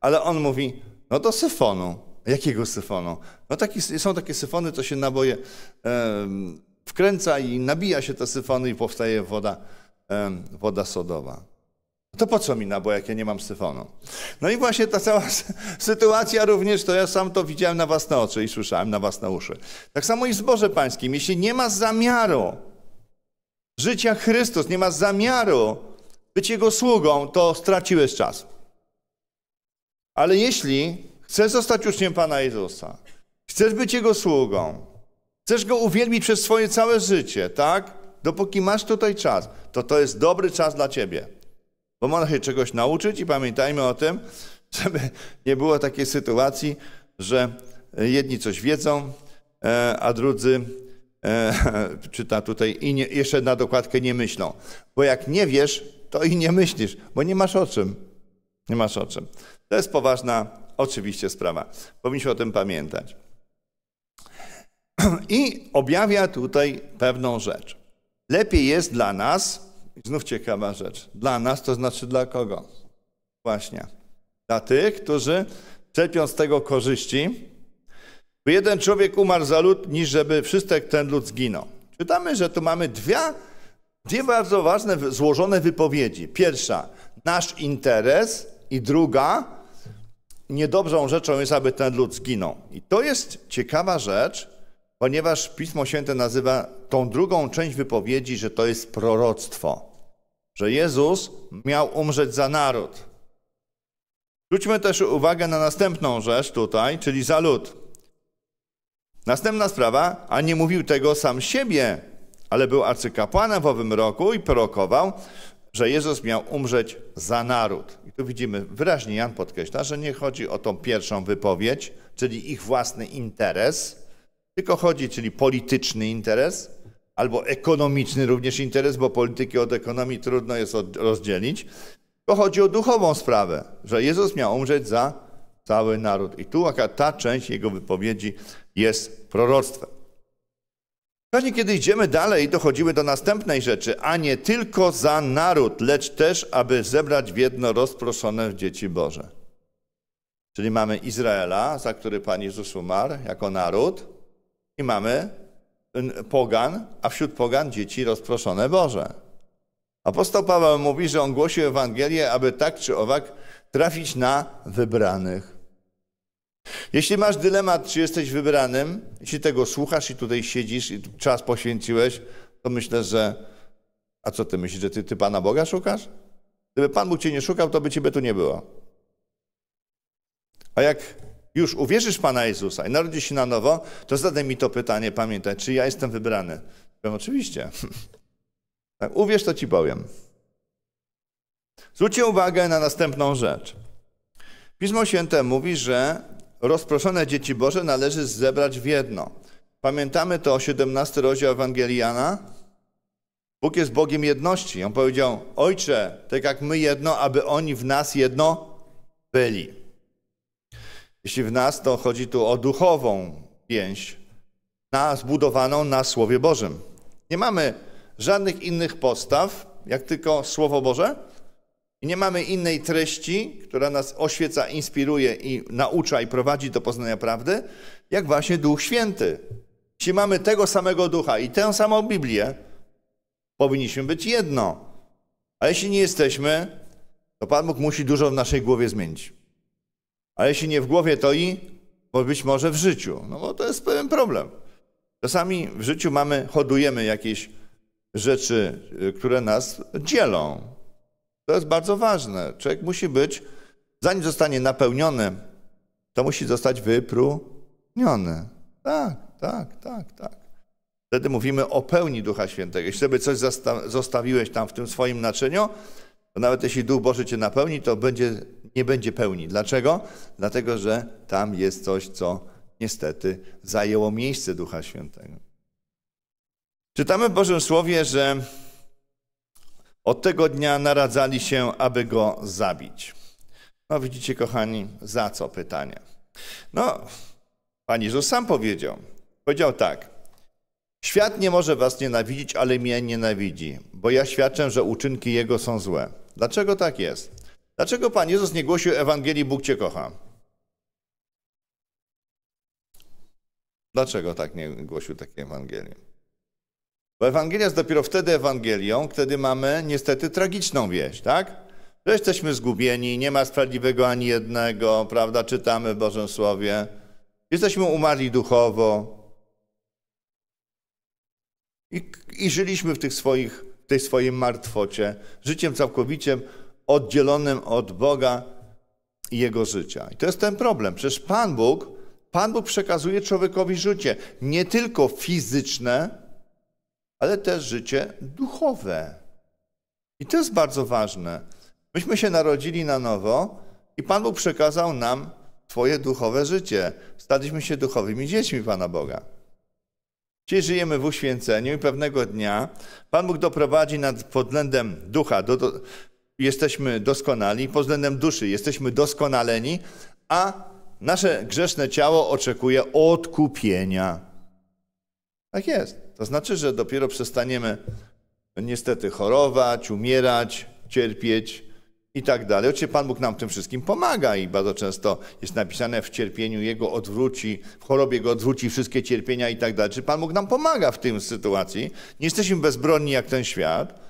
Ale on mówi, no do syfonu. Jakiego syfonu? No taki, są takie syfony, to się naboje e, wkręca i nabija się te syfony i powstaje woda, e, woda sodowa. To po co mi naboje, jak ja nie mam syfonu? No i właśnie ta cała sytuacja również, to ja sam to widziałem na własne oczy i słyszałem na własne uszy. Tak samo i zboże pańskim. Jeśli nie ma zamiaru życia Chrystus, nie masz zamiaru być Jego sługą, to straciłeś czas. Ale jeśli chcesz zostać uczniem Pana Jezusa, chcesz być Jego sługą, chcesz Go uwielbić przez swoje całe życie, tak? Dopóki masz tutaj czas, to to jest dobry czas dla Ciebie. Bo można się czegoś nauczyć i pamiętajmy o tym, żeby nie było takiej sytuacji, że jedni coś wiedzą, e, a drudzy e, czyta tutaj, i nie, jeszcze na dokładkę nie myślą. Bo jak nie wiesz, to i nie myślisz, bo nie masz o czym. Nie masz o czym. To jest poważna, oczywiście, sprawa. Powinniśmy o tym pamiętać. I objawia tutaj pewną rzecz. Lepiej jest dla nas, znów ciekawa rzecz, dla nas to znaczy dla kogo? Właśnie. Dla tych, którzy czerpią z tego korzyści, by jeden człowiek umarł za lud, niż żeby wszystek ten lud zginął. Czytamy, że tu mamy dwie, dwie bardzo ważne, złożone wypowiedzi. Pierwsza, nasz interes i druga, niedobrą rzeczą jest, aby ten lud zginął. I to jest ciekawa rzecz, ponieważ Pismo Święte nazywa tą drugą część wypowiedzi, że to jest proroctwo, że Jezus miał umrzeć za naród. Zwróćmy też uwagę na następną rzecz tutaj, czyli za lud. Następna sprawa, a nie mówił tego sam siebie, ale był arcykapłanem w owym roku i prorokował, że Jezus miał umrzeć za naród. I tu widzimy wyraźnie, Jan podkreśla, że nie chodzi o tą pierwszą wypowiedź, czyli ich własny interes, tylko chodzi, czyli polityczny interes, albo ekonomiczny również interes, bo polityki od ekonomii trudno jest rozdzielić, bo chodzi o duchową sprawę, że Jezus miał umrzeć za cały naród. I tu ta część jego wypowiedzi jest proroctwem. Później, kiedy idziemy dalej, dochodzimy do następnej rzeczy, a nie tylko za naród, lecz też, aby zebrać w jedno rozproszone dzieci Boże. Czyli mamy Izraela, za który Pan Jezus umarł, jako naród, i mamy pogan, a wśród pogan dzieci rozproszone Boże. Apostoł Paweł mówi, że on głosił Ewangelię, aby tak czy owak trafić na wybranych. Jeśli masz dylemat, czy jesteś wybranym, jeśli tego słuchasz i tutaj siedzisz i czas poświęciłeś, to myślę, że. A co ty myślisz, że ty, ty Pana Boga szukasz? Gdyby Pan Bóg cię nie szukał, to by ciebie tu nie było. A jak już uwierzysz Pana Jezusa i narodzisz się na nowo, to zadaj mi to pytanie, pamiętaj, czy ja jestem wybrany? Powiem, oczywiście. tak, uwierz, to ci powiem. Zwróćcie uwagę na następną rzecz. Pismo Święte mówi, że rozproszone dzieci Boże należy zebrać w jedno. Pamiętamy to 17 rozdział Ewangeliana. Bóg jest Bogiem jedności. On powiedział: Ojcze, tak jak my jedno, aby oni w nas jedno byli. Jeśli w nas, to chodzi tu o duchową więź, na, zbudowaną na Słowie Bożym. Nie mamy żadnych innych postaw, jak tylko Słowo Boże i nie mamy innej treści, która nas oświeca, inspiruje i naucza i prowadzi do poznania prawdy, jak właśnie Duch Święty. Jeśli mamy tego samego Ducha i tę samą Biblię, powinniśmy być jedno. A jeśli nie jesteśmy, to Pan Bóg musi dużo w naszej głowie zmienić. A jeśli nie w głowie, to i być może w życiu. No bo to jest pewien problem. Czasami w życiu mamy, hodujemy jakieś rzeczy, y, które nas dzielą, to jest bardzo ważne. Człowiek musi być, zanim zostanie napełniony, to musi zostać wypróżniony. Tak, tak, tak, tak. Wtedy mówimy o pełni Ducha Świętego. Jeśli sobie coś zostawiłeś tam w tym swoim naczyniu, to nawet jeśli Duch Boży cię napełni, to będzie, nie będzie pełni. Dlaczego? Dlatego, że tam jest coś, co niestety zajęło miejsce Ducha Świętego. Czytamy w Bożym Słowie, że od tego dnia naradzali się, aby go zabić. No widzicie, kochani, za co pytanie? No, Pan Jezus sam powiedział. Powiedział tak. Świat nie może was nienawidzić, ale mnie nienawidzi, bo ja świadczę, że uczynki jego są złe. Dlaczego tak jest? Dlaczego Pan Jezus nie głosił Ewangelii Bóg cię kocha? Dlaczego tak nie głosił takiej Ewangelii? Bo Ewangelia jest dopiero wtedy Ewangelią, kiedy mamy niestety tragiczną wieść, tak? Że jesteśmy zgubieni, nie ma sprawiedliwego ani jednego, prawda? Czytamy w Bożym Słowie. Jesteśmy umarli duchowo. I, i żyliśmy w tych swoich, w tej swojej martwocie, życiem całkowicie oddzielonym od Boga i Jego życia. I to jest ten problem. Przecież Pan Bóg, Pan Bóg przekazuje człowiekowi życie, nie tylko fizyczne, ale też życie duchowe. I to jest bardzo ważne. Myśmy się narodzili na nowo i Pan Bóg przekazał nam Twoje duchowe życie. Staliśmy się duchowymi dziećmi Pana Boga. Dzisiaj żyjemy w uświęceniu i pewnego dnia Pan Bóg doprowadzi nad pod względem ducha. Do, do, jesteśmy doskonali, pod względem duszy jesteśmy doskonaleni, a nasze grzeszne ciało oczekuje odkupienia. Tak jest. To znaczy, że dopiero przestaniemy niestety chorować, umierać, cierpieć i tak dalej. Oczywiście Pan Bóg nam w tym wszystkim pomaga i bardzo często jest napisane w cierpieniu Jego odwróci, w chorobie Go odwróci wszystkie cierpienia i tak dalej. Czy Pan Bóg nam pomaga w tym sytuacji? Nie jesteśmy bezbronni jak ten świat,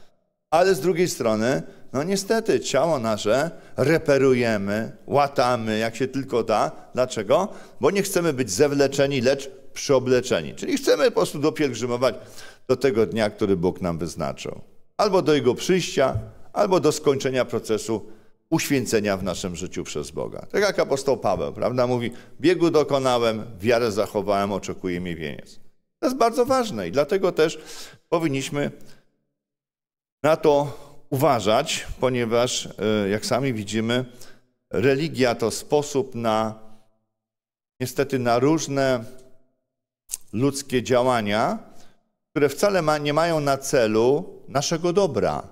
ale z drugiej strony, no niestety, ciało nasze reperujemy, łatamy, jak się tylko da. Dlaczego? Bo nie chcemy być zewleczeni, lecz przyobleczeni. Czyli chcemy po prostu dopielgrzymować do tego dnia, który Bóg nam wyznaczył. Albo do Jego przyjścia, albo do skończenia procesu uświęcenia w naszym życiu przez Boga. Tak jak apostoł Paweł, prawda, mówi, biegu dokonałem, wiarę zachowałem, oczekuje mi wieniec. To jest bardzo ważne i dlatego też powinniśmy na to uważać, ponieważ, e, jak sami widzimy, religia to sposób na niestety na różne ludzkie działania, które wcale ma, nie mają na celu naszego dobra,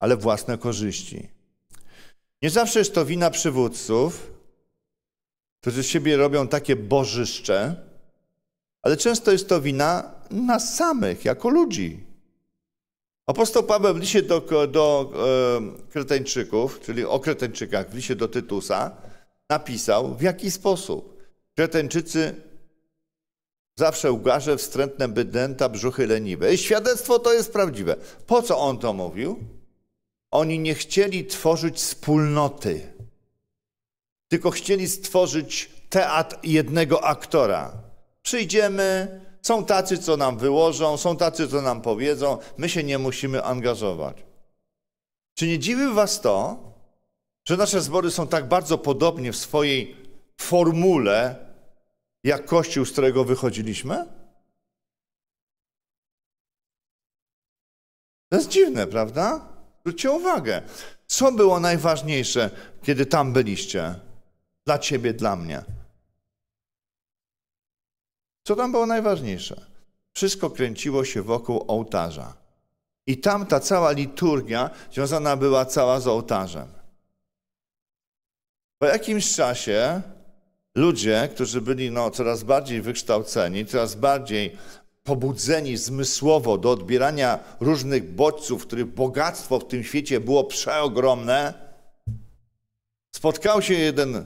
ale własne korzyści. Nie zawsze jest to wina przywódców, którzy z siebie robią takie bożyszcze, ale często jest to wina nas samych, jako ludzi. Apostoł Paweł w liście do, do e, czyli o Kretańczykach, w liście do Tytusa, napisał w jaki sposób Kreteńczycy Zawsze ugarzę wstrętne bydęta, brzuchy leniwe. I świadectwo to jest prawdziwe. Po co on to mówił? Oni nie chcieli tworzyć wspólnoty, tylko chcieli stworzyć teatr jednego aktora. Przyjdziemy, są tacy, co nam wyłożą, są tacy, co nam powiedzą, my się nie musimy angażować. Czy nie dziwi Was to, że nasze zbory są tak bardzo podobnie w swojej formule jak kościół, z którego wychodziliśmy? To jest dziwne, prawda? Zwróćcie uwagę. Co było najważniejsze, kiedy tam byliście? Dla ciebie, dla mnie. Co tam było najważniejsze? Wszystko kręciło się wokół ołtarza. I tam ta cała liturgia związana była cała z ołtarzem. Po jakimś czasie ludzie, którzy byli no, coraz bardziej wykształceni, coraz bardziej pobudzeni zmysłowo do odbierania różnych bodźców, których bogactwo w tym świecie było przeogromne, spotkał się jeden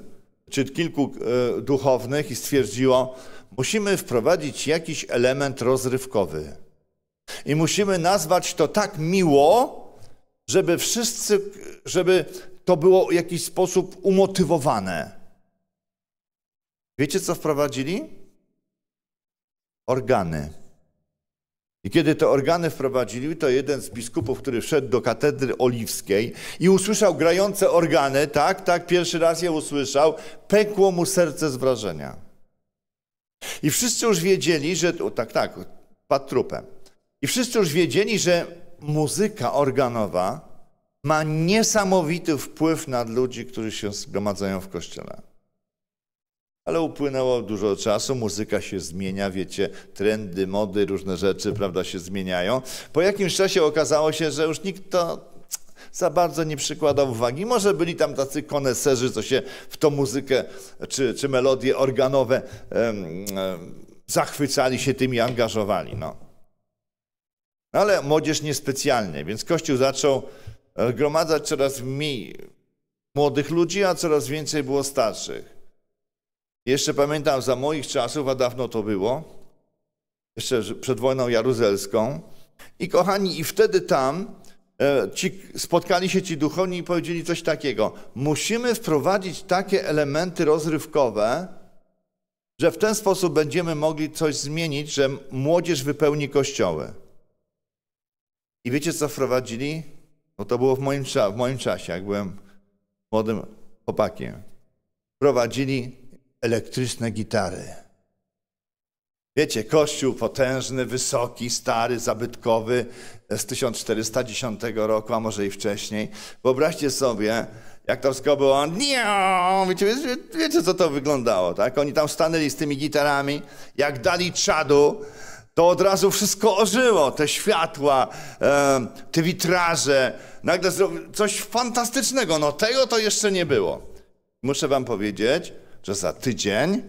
czy kilku y, duchownych i stwierdziło, musimy wprowadzić jakiś element rozrywkowy. I musimy nazwać to tak miło, żeby wszyscy, żeby to było w jakiś sposób umotywowane. Wiecie, co wprowadzili? Organy. I kiedy te organy wprowadzili, to jeden z biskupów, który wszedł do katedry oliwskiej i usłyszał grające organy, tak, tak, pierwszy raz je usłyszał, pękło mu serce z wrażenia. I wszyscy już wiedzieli, że, o, tak, tak, padł trupem. I wszyscy już wiedzieli, że muzyka organowa ma niesamowity wpływ na ludzi, którzy się zgromadzają w kościele ale upłynęło dużo czasu, muzyka się zmienia, wiecie, trendy, mody, różne rzeczy, prawda, się zmieniają. Po jakimś czasie okazało się, że już nikt to za bardzo nie przykładał uwagi. Może byli tam tacy koneserzy, co się w tą muzykę czy, czy melodie organowe em, em, zachwycali się tym i angażowali. No. no. Ale młodzież niespecjalnie, więc Kościół zaczął e, gromadzać coraz mniej młodych ludzi, a coraz więcej było starszych. Jeszcze pamiętam za moich czasów, a dawno to było, jeszcze przed wojną jaruzelską. I kochani, i wtedy tam e, ci, spotkali się ci duchowni i powiedzieli coś takiego. Musimy wprowadzić takie elementy rozrywkowe, że w ten sposób będziemy mogli coś zmienić, że młodzież wypełni kościoły. I wiecie, co wprowadzili? No to było w moim, w moim czasie, jak byłem młodym chłopakiem. Wprowadzili elektryczne gitary. Wiecie, kościół potężny, wysoki, stary, zabytkowy z 1410 roku, a może i wcześniej. Wyobraźcie sobie, jak to wszystko było. Wiecie, wiecie, co to wyglądało, tak? Oni tam stanęli z tymi gitarami, jak dali czadu, to od razu wszystko ożyło. Te światła, te witraże. Nagle coś fantastycznego. No tego to jeszcze nie było. Muszę wam powiedzieć, że za tydzień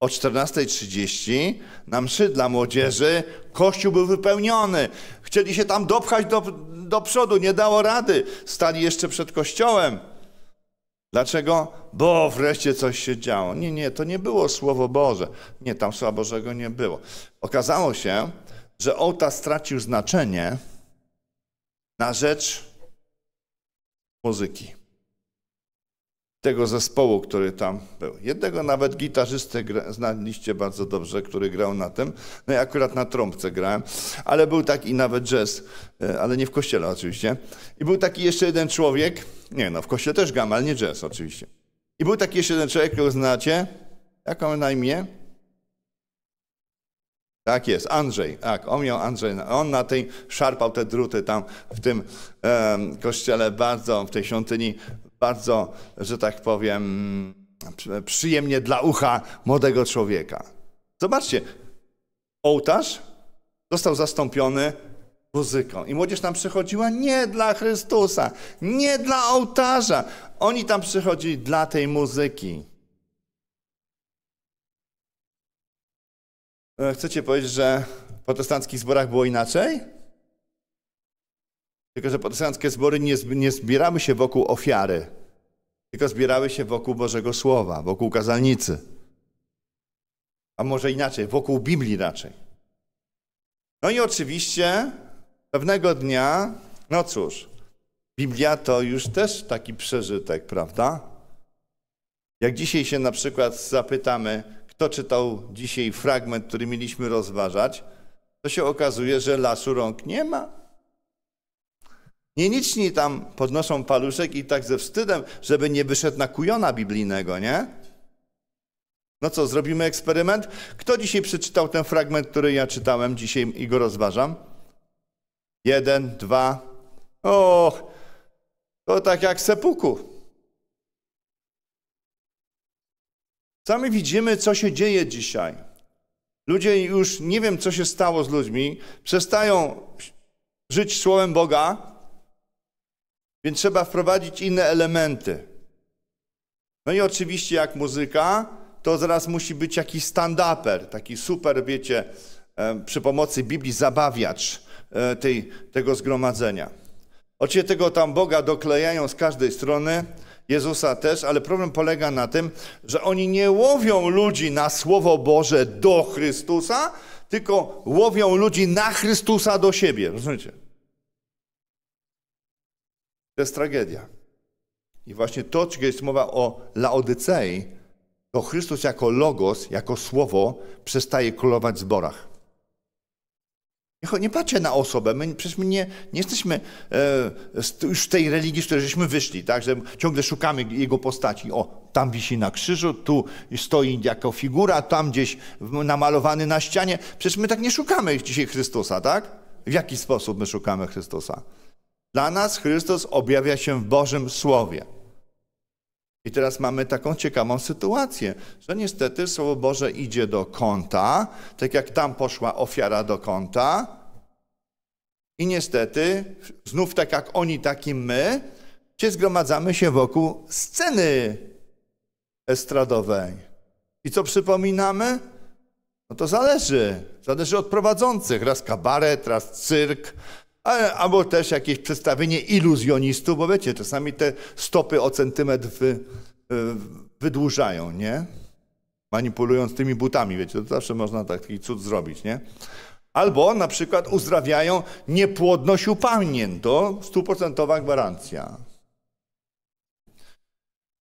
o 14.30 na mszy dla młodzieży kościół był wypełniony. Chcieli się tam dopchać do, do przodu, nie dało rady. Stali jeszcze przed kościołem. Dlaczego? Bo wreszcie coś się działo. Nie, nie, to nie było Słowo Boże. Nie, tam Słowa Bożego nie było. Okazało się, że ołtarz stracił znaczenie na rzecz muzyki tego zespołu, który tam był. Jednego nawet gitarzystę znaliście bardzo dobrze, który grał na tym. No ja akurat na trąbce grałem, ale był taki nawet jazz, e, ale nie w kościele oczywiście. I był taki jeszcze jeden człowiek, nie no, w kościele też gram, ale nie jazz oczywiście. I był taki jeszcze jeden człowiek, którego znacie. Jak on na imię? Tak jest, Andrzej. Tak, on miał Andrzej. On na tej szarpał te druty tam w tym um, kościele bardzo, w tej świątyni bardzo, że tak powiem, przyjemnie dla ucha młodego człowieka. Zobaczcie, ołtarz został zastąpiony muzyką. I młodzież tam przychodziła nie dla Chrystusa, nie dla ołtarza. Oni tam przychodzili dla tej muzyki. E, chcecie powiedzieć, że w protestanckich zborach było inaczej? Tylko, że protestanckie zbory nie, nie zbierały się wokół ofiary, tylko zbierały się wokół Bożego Słowa, wokół kazalnicy. A może inaczej, wokół Biblii raczej. No i oczywiście pewnego dnia, no cóż, Biblia to już też taki przeżytek, prawda? Jak dzisiaj się na przykład zapytamy, kto czytał dzisiaj fragment, który mieliśmy rozważać, to się okazuje, że lasu rąk nie ma. Nieniczni tam podnoszą paluszek i tak ze wstydem, żeby nie wyszedł na kujona biblijnego, nie? No co, zrobimy eksperyment? Kto dzisiaj przeczytał ten fragment, który ja czytałem dzisiaj i go rozważam? Jeden, dwa. Och, to tak jak sepuku. Sami widzimy, co się dzieje dzisiaj. Ludzie już nie wiem, co się stało z ludźmi, przestają żyć słowem Boga, więc trzeba wprowadzić inne elementy. No i oczywiście jak muzyka, to zaraz musi być jakiś stand-uper, taki super, wiecie, przy pomocy Biblii zabawiacz e, tej, tego zgromadzenia. Oczywiście tego tam Boga doklejają z każdej strony, Jezusa też, ale problem polega na tym, że oni nie łowią ludzi na Słowo Boże do Chrystusa, tylko łowią ludzi na Chrystusa do siebie. Rozumiecie? To jest tragedia. I właśnie to, gdzie jest mowa o Laodycei, to Chrystus jako logos, jako słowo przestaje królować w zborach. Nie patrzcie na osobę, my, przecież my nie, nie jesteśmy e, już w tej religii, z której żeśmy wyszli, tak, że ciągle szukamy jego postaci. O, tam wisi na krzyżu, tu stoi jako figura, tam gdzieś namalowany na ścianie. Przecież my tak nie szukamy dzisiaj Chrystusa, tak? W jaki sposób my szukamy Chrystusa? Dla nas Chrystus objawia się w Bożym Słowie. I teraz mamy taką ciekawą sytuację, że niestety Słowo Boże idzie do kąta, tak jak tam poszła ofiara do kąta. I niestety, znów tak jak oni, tak i my, się zgromadzamy się wokół sceny estradowej. I co przypominamy? No to zależy. Zależy od prowadzących. Raz kabaret, raz cyrk, albo też jakieś przedstawienie iluzjonistów, bo wiecie, czasami te stopy o centymetr wy, e, wydłużają, nie? Manipulując tymi butami, wiecie, to zawsze można tak, taki cud zrobić, nie? Albo na przykład uzdrawiają niepłodność u panien. To stuprocentowa gwarancja.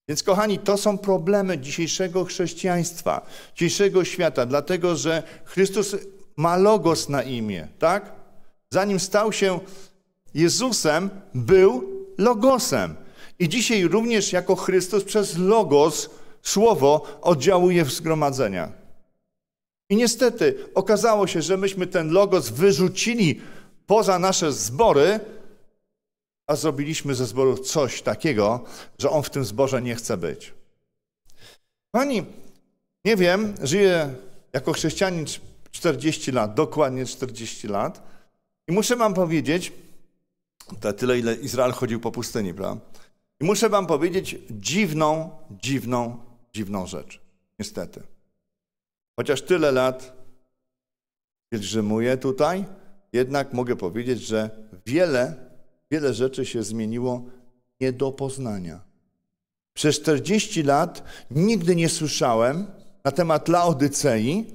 Więc kochani, to są problemy dzisiejszego chrześcijaństwa, dzisiejszego świata, dlatego że Chrystus ma logos na imię, tak? zanim stał się Jezusem, był Logosem. I dzisiaj również jako Chrystus przez Logos słowo oddziałuje w zgromadzeniach. I niestety okazało się, że myśmy ten Logos wyrzucili poza nasze zbory, a zrobiliśmy ze zboru coś takiego, że on w tym zborze nie chce być. Pani, nie wiem, żyję jako chrześcijanin 40 lat, dokładnie 40 lat. I muszę wam powiedzieć, to tyle, ile Izrael chodził po pustyni, prawda? I muszę wam powiedzieć dziwną, dziwną, dziwną rzecz. Niestety. Chociaż tyle lat pielgrzymuję tutaj, jednak mogę powiedzieć, że wiele, wiele rzeczy się zmieniło nie do poznania. Przez 40 lat nigdy nie słyszałem na temat Laodycei,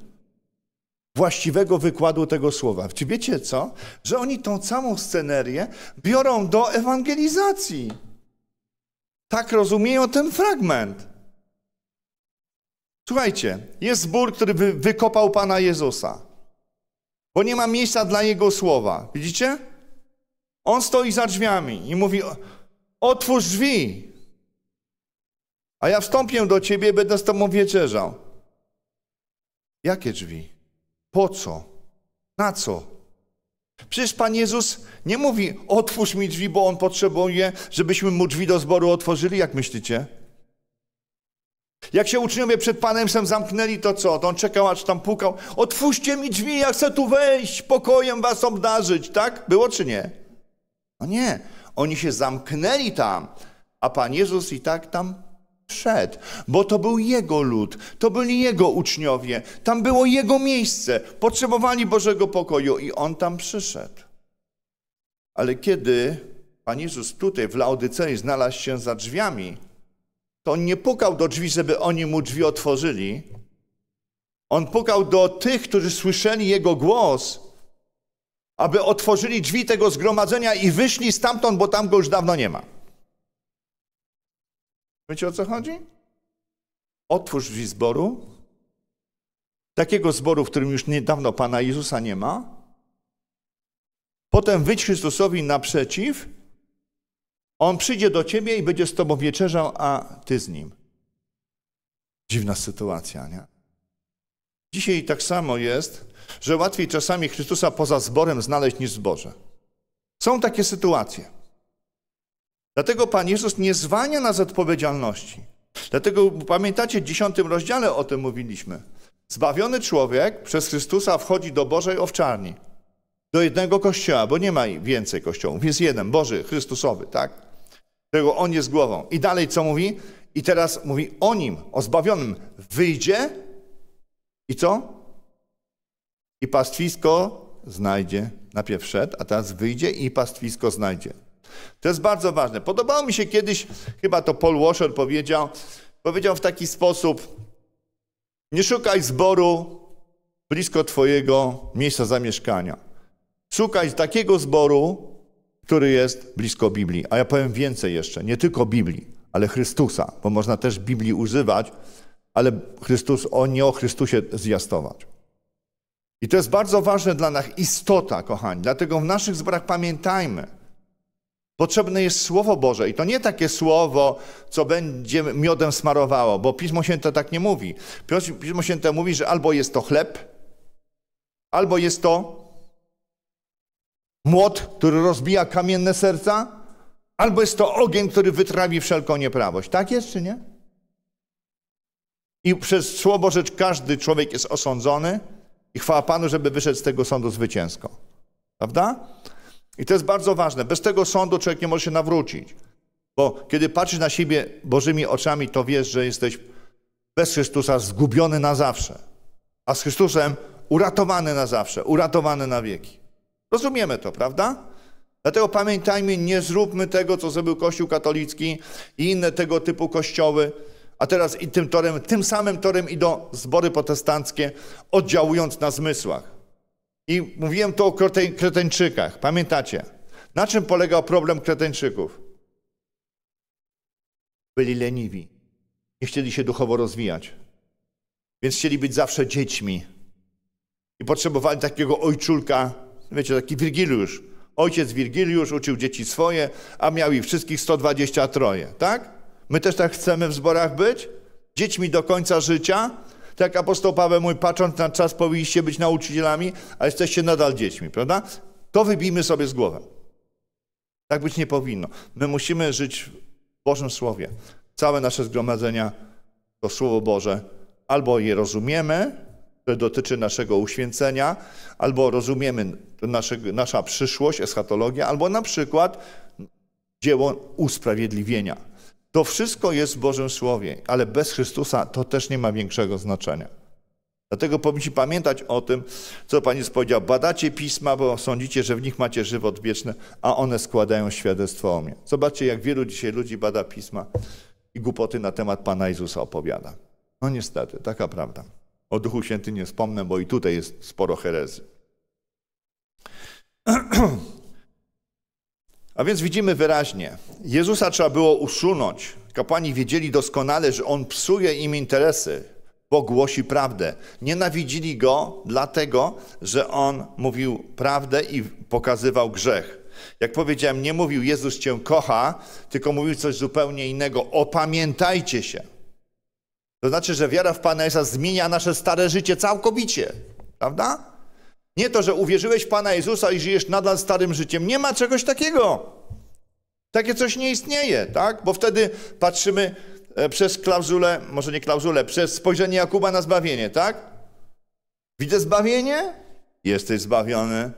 właściwego wykładu tego słowa. Czy wiecie co? Że oni tą samą scenerię biorą do ewangelizacji. Tak rozumieją ten fragment. Słuchajcie, jest zbór, który wy, wykopał Pana Jezusa, bo nie ma miejsca dla Jego słowa. Widzicie? On stoi za drzwiami i mówi: Otwórz drzwi, a ja wstąpię do ciebie, będę z tobą wieczerzał. Jakie drzwi? Po co? Na co? Przecież Pan Jezus nie mówi, otwórz mi drzwi, bo On potrzebuje, żebyśmy Mu drzwi do zboru otworzyli, jak myślicie? Jak się uczniowie przed Panem sam zamknęli, to co? To on czekał, aż tam pukał. Otwórzcie mi drzwi, ja chcę tu wejść, pokojem was obdarzyć. Tak? Było czy nie? No nie. Oni się zamknęli tam, a Pan Jezus i tak tam szedł, bo to był jego lud, to byli jego uczniowie, tam było jego miejsce, potrzebowali Bożego pokoju i on tam przyszedł. Ale kiedy Pan Jezus tutaj w Laodycei znalazł się za drzwiami, to on nie pukał do drzwi, żeby oni mu drzwi otworzyli. On pukał do tych, którzy słyszeli jego głos, aby otworzyli drzwi tego zgromadzenia i wyszli stamtąd, bo tam go już dawno nie ma. Wiecie o co chodzi? Otwórz drzwi zboru, takiego zboru, w którym już niedawno Pana Jezusa nie ma. Potem wyjdź Chrystusowi naprzeciw. On przyjdzie do ciebie i będzie z tobą wieczerzał, a ty z nim. Dziwna sytuacja, nie? Dzisiaj tak samo jest, że łatwiej czasami Chrystusa poza zborem znaleźć niż w zborze. Są takie sytuacje. Dlatego Pan Jezus nie zwalnia nas z odpowiedzialności. Dlatego pamiętacie, w dziesiątym rozdziale o tym mówiliśmy. Zbawiony człowiek przez Chrystusa wchodzi do Bożej owczarni, do jednego kościoła, bo nie ma więcej kościołów. Jest jeden, Boży, Chrystusowy, tak? Tego On jest głową. I dalej co mówi? I teraz mówi o nim, o zbawionym. Wyjdzie i co? I pastwisko znajdzie. Najpierw wszedł, a teraz wyjdzie i pastwisko znajdzie. To jest bardzo ważne. Podobało mi się kiedyś, chyba to Paul Washer powiedział, powiedział w taki sposób, nie szukaj zboru blisko Twojego miejsca zamieszkania. Szukaj takiego zboru, który jest blisko Biblii. A ja powiem więcej jeszcze, nie tylko Biblii, ale Chrystusa, bo można też Biblii używać, ale Chrystus, o nie o Chrystusie zjastować. I to jest bardzo ważne dla nas, istota, kochani. Dlatego w naszych zborach pamiętajmy, Potrzebne jest Słowo Boże i to nie takie słowo, co będzie miodem smarowało, bo Pismo Święte tak nie mówi. Pismo Święte mówi, że albo jest to chleb, albo jest to młot, który rozbija kamienne serca, albo jest to ogień, który wytrawi wszelką nieprawość. Tak jest czy nie? I przez Słowo rzecz każdy człowiek jest osądzony i chwała Panu, żeby wyszedł z tego sądu zwycięsko. Prawda? I to jest bardzo ważne. Bez tego sądu człowiek nie może się nawrócić. Bo kiedy patrzysz na siebie Bożymi oczami, to wiesz, że jesteś bez Chrystusa zgubiony na zawsze. A z Chrystusem uratowany na zawsze, uratowany na wieki. Rozumiemy to, prawda? Dlatego pamiętajmy, nie zróbmy tego, co zrobił Kościół katolicki i inne tego typu kościoły, a teraz i tym torem, tym samym torem idą zbory protestanckie, oddziałując na zmysłach. I mówiłem to o Kreteńczykach. Pamiętacie? Na czym polegał problem Kreteńczyków? Byli leniwi. Nie chcieli się duchowo rozwijać. Więc chcieli być zawsze dziećmi. I potrzebowali takiego ojczulka, wiecie, taki Wirgiliusz. Ojciec Wirgiliusz uczył dzieci swoje, a miał ich wszystkich 120 tak? My też tak chcemy w zborach być? Dziećmi do końca życia, tak jak apostoł Paweł mój, patrząc na czas, powinniście być nauczycielami, a jesteście nadal dziećmi, prawda? To wybijmy sobie z głowy. Tak być nie powinno. My musimy żyć w Bożym Słowie. Całe nasze zgromadzenia to Słowo Boże. Albo je rozumiemy, które dotyczy naszego uświęcenia, albo rozumiemy naszą nasza przyszłość, eschatologia, albo na przykład dzieło usprawiedliwienia to wszystko jest w Bożym Słowie, ale bez Chrystusa to też nie ma większego znaczenia. Dlatego powinniście pamiętać o tym, co Pan Jezus powiedział. Badacie pisma, bo sądzicie, że w nich macie żywot wieczny, a one składają świadectwo o mnie. Zobaczcie, jak wielu dzisiaj ludzi bada pisma i głupoty na temat Pana Jezusa opowiada. No niestety, taka prawda. O Duchu Świętym nie wspomnę, bo i tutaj jest sporo herezy. A więc widzimy wyraźnie, Jezusa trzeba było usunąć. Kapłani wiedzieli doskonale, że on psuje im interesy, bo głosi prawdę. Nienawidzili go dlatego, że on mówił prawdę i pokazywał grzech. Jak powiedziałem, nie mówił Jezus cię kocha, tylko mówił coś zupełnie innego. Opamiętajcie się. To znaczy, że wiara w Pana Jezusa zmienia nasze stare życie całkowicie. Prawda? Nie to, że uwierzyłeś Pana Jezusa i żyjesz nadal starym życiem. Nie ma czegoś takiego. Takie coś nie istnieje, tak? Bo wtedy patrzymy e, przez klauzulę, może nie klauzulę, przez spojrzenie Jakuba na zbawienie, tak? Widzę zbawienie? Jesteś zbawiony.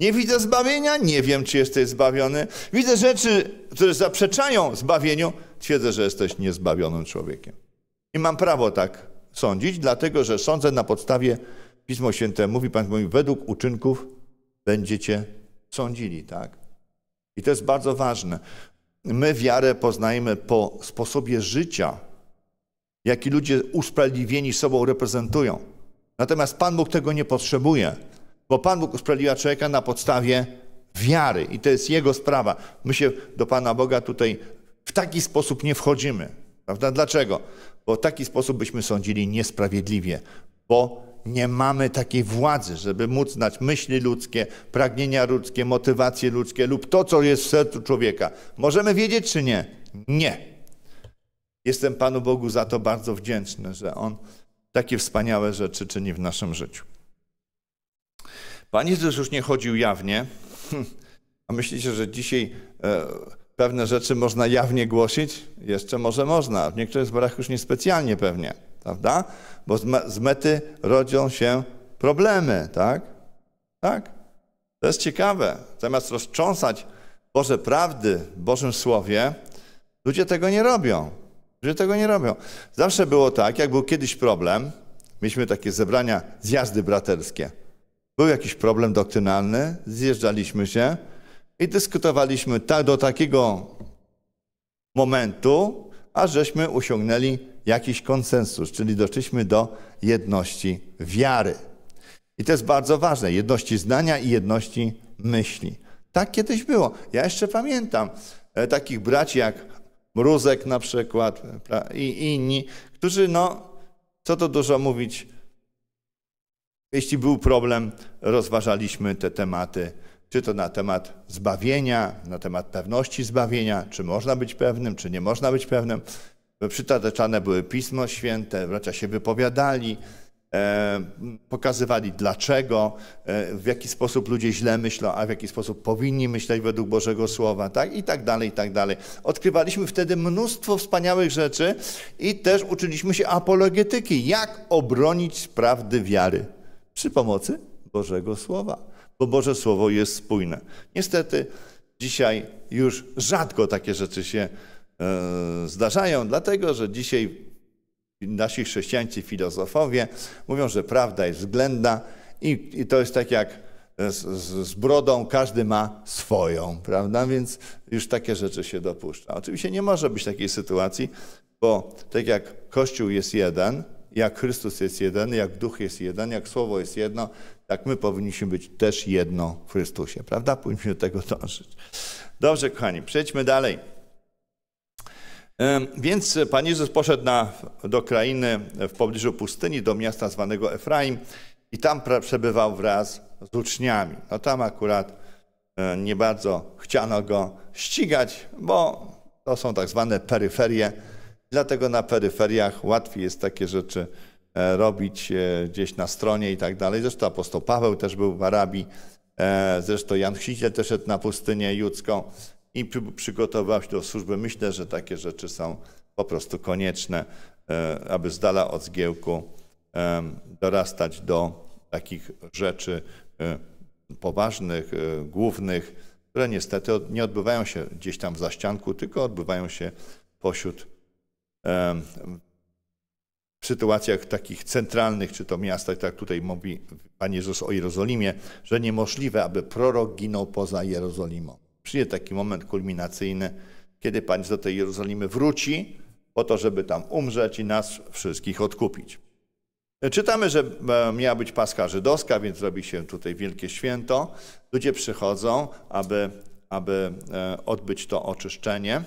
Nie widzę zbawienia? Nie wiem, czy jesteś zbawiony. Widzę rzeczy, które zaprzeczają zbawieniu. Twierdzę, że jesteś niezbawionym człowiekiem. I mam prawo tak sądzić, dlatego że sądzę na podstawie Pismo Święte mówi, Pan mówi, według uczynków będziecie sądzili, tak? I to jest bardzo ważne. My wiarę poznajemy po sposobie życia, jaki ludzie usprawiedliwieni sobą reprezentują. Natomiast Pan Bóg tego nie potrzebuje, bo Pan Bóg usprawiedliwia człowieka na podstawie wiary i to jest Jego sprawa. My się do Pana Boga tutaj w taki sposób nie wchodzimy. Prawda? Dlaczego? Bo w taki sposób byśmy sądzili niesprawiedliwie, bo nie mamy takiej władzy, żeby móc znać myśli ludzkie, pragnienia ludzkie, motywacje ludzkie lub to, co jest w sercu człowieka. Możemy wiedzieć czy nie? Nie. Jestem Panu Bogu za to bardzo wdzięczny, że On takie wspaniałe rzeczy czyni w naszym życiu. Pan Jezus już nie chodził jawnie, hmm. a myślicie, że dzisiaj e, pewne rzeczy można jawnie głosić? Jeszcze może można. W niektórych zborach już niespecjalnie pewnie prawda? Bo z mety rodzą się problemy, tak? Tak? To jest ciekawe. Zamiast roztrząsać Boże prawdy w Bożym Słowie, ludzie tego nie robią. Ludzie tego nie robią. Zawsze było tak, jak był kiedyś problem, mieliśmy takie zebrania, zjazdy braterskie. Był jakiś problem doktrynalny, zjeżdżaliśmy się i dyskutowaliśmy tak do takiego momentu, aż żeśmy osiągnęli jakiś konsensus, czyli doszliśmy do jedności wiary. I to jest bardzo ważne, jedności zdania i jedności myśli. Tak kiedyś było. Ja jeszcze pamiętam e, takich braci jak Mruzek na przykład i inni, którzy no, co to dużo mówić, jeśli był problem, rozważaliśmy te tematy, czy to na temat zbawienia, na temat pewności zbawienia, czy można być pewnym, czy nie można być pewnym. Przytaczane były Pismo Święte, bracia się wypowiadali, e, pokazywali dlaczego, e, w jaki sposób ludzie źle myślą, a w jaki sposób powinni myśleć według Bożego Słowa, tak? I tak dalej, i tak dalej. Odkrywaliśmy wtedy mnóstwo wspaniałych rzeczy i też uczyliśmy się apologetyki, jak obronić prawdy wiary przy pomocy Bożego Słowa, bo Boże Słowo jest spójne. Niestety dzisiaj już rzadko takie rzeczy się E, zdarzają, dlatego że dzisiaj nasi chrześcijańscy filozofowie mówią, że prawda jest względna i, i to jest tak jak z, z, brodą każdy ma swoją, prawda? Więc już takie rzeczy się dopuszcza. Oczywiście nie może być takiej sytuacji, bo tak jak Kościół jest jeden, jak Chrystus jest jeden, jak Duch jest jeden, jak Słowo jest jedno, tak my powinniśmy być też jedno w Chrystusie, prawda? Powinniśmy do tego dążyć. Dobrze, kochani, przejdźmy dalej. Więc Pan Jezus poszedł na, do krainy w pobliżu pustyni, do miasta zwanego Efraim i tam przebywał wraz z uczniami. No tam akurat e, nie bardzo chciano go ścigać, bo to są tak zwane peryferie, dlatego na peryferiach łatwiej jest takie rzeczy e, robić e, gdzieś na stronie i tak dalej. Zresztą apostoł Paweł też był w Arabii, zresztą Jan Chrzciciel też szedł na pustynię judzką, i przygotowywał się do służby. Myślę, że takie rzeczy są po prostu konieczne, e, aby z dala od zgiełku e, dorastać do takich rzeczy e, poważnych, głównych, które niestety nie odbywają się gdzieś tam w zaścianku, tylko odbywają się pośród w sytuacjach takich centralnych, czy to miastach, tak jak tutaj mówi Pan Jezus o Jerozolimie, że niemożliwe, aby prorok ginął poza Jerozolimą przyjdzie taki moment kulminacyjny, kiedy Pan do tej Jerozolimy wróci, po to, żeby tam umrzeć i nas wszystkich odkupić. Czytamy, że e, miała być Paska Żydowska, więc robi się tutaj wielkie święto. Ludzie przychodzą, aby, aby e, odbyć to oczyszczenie.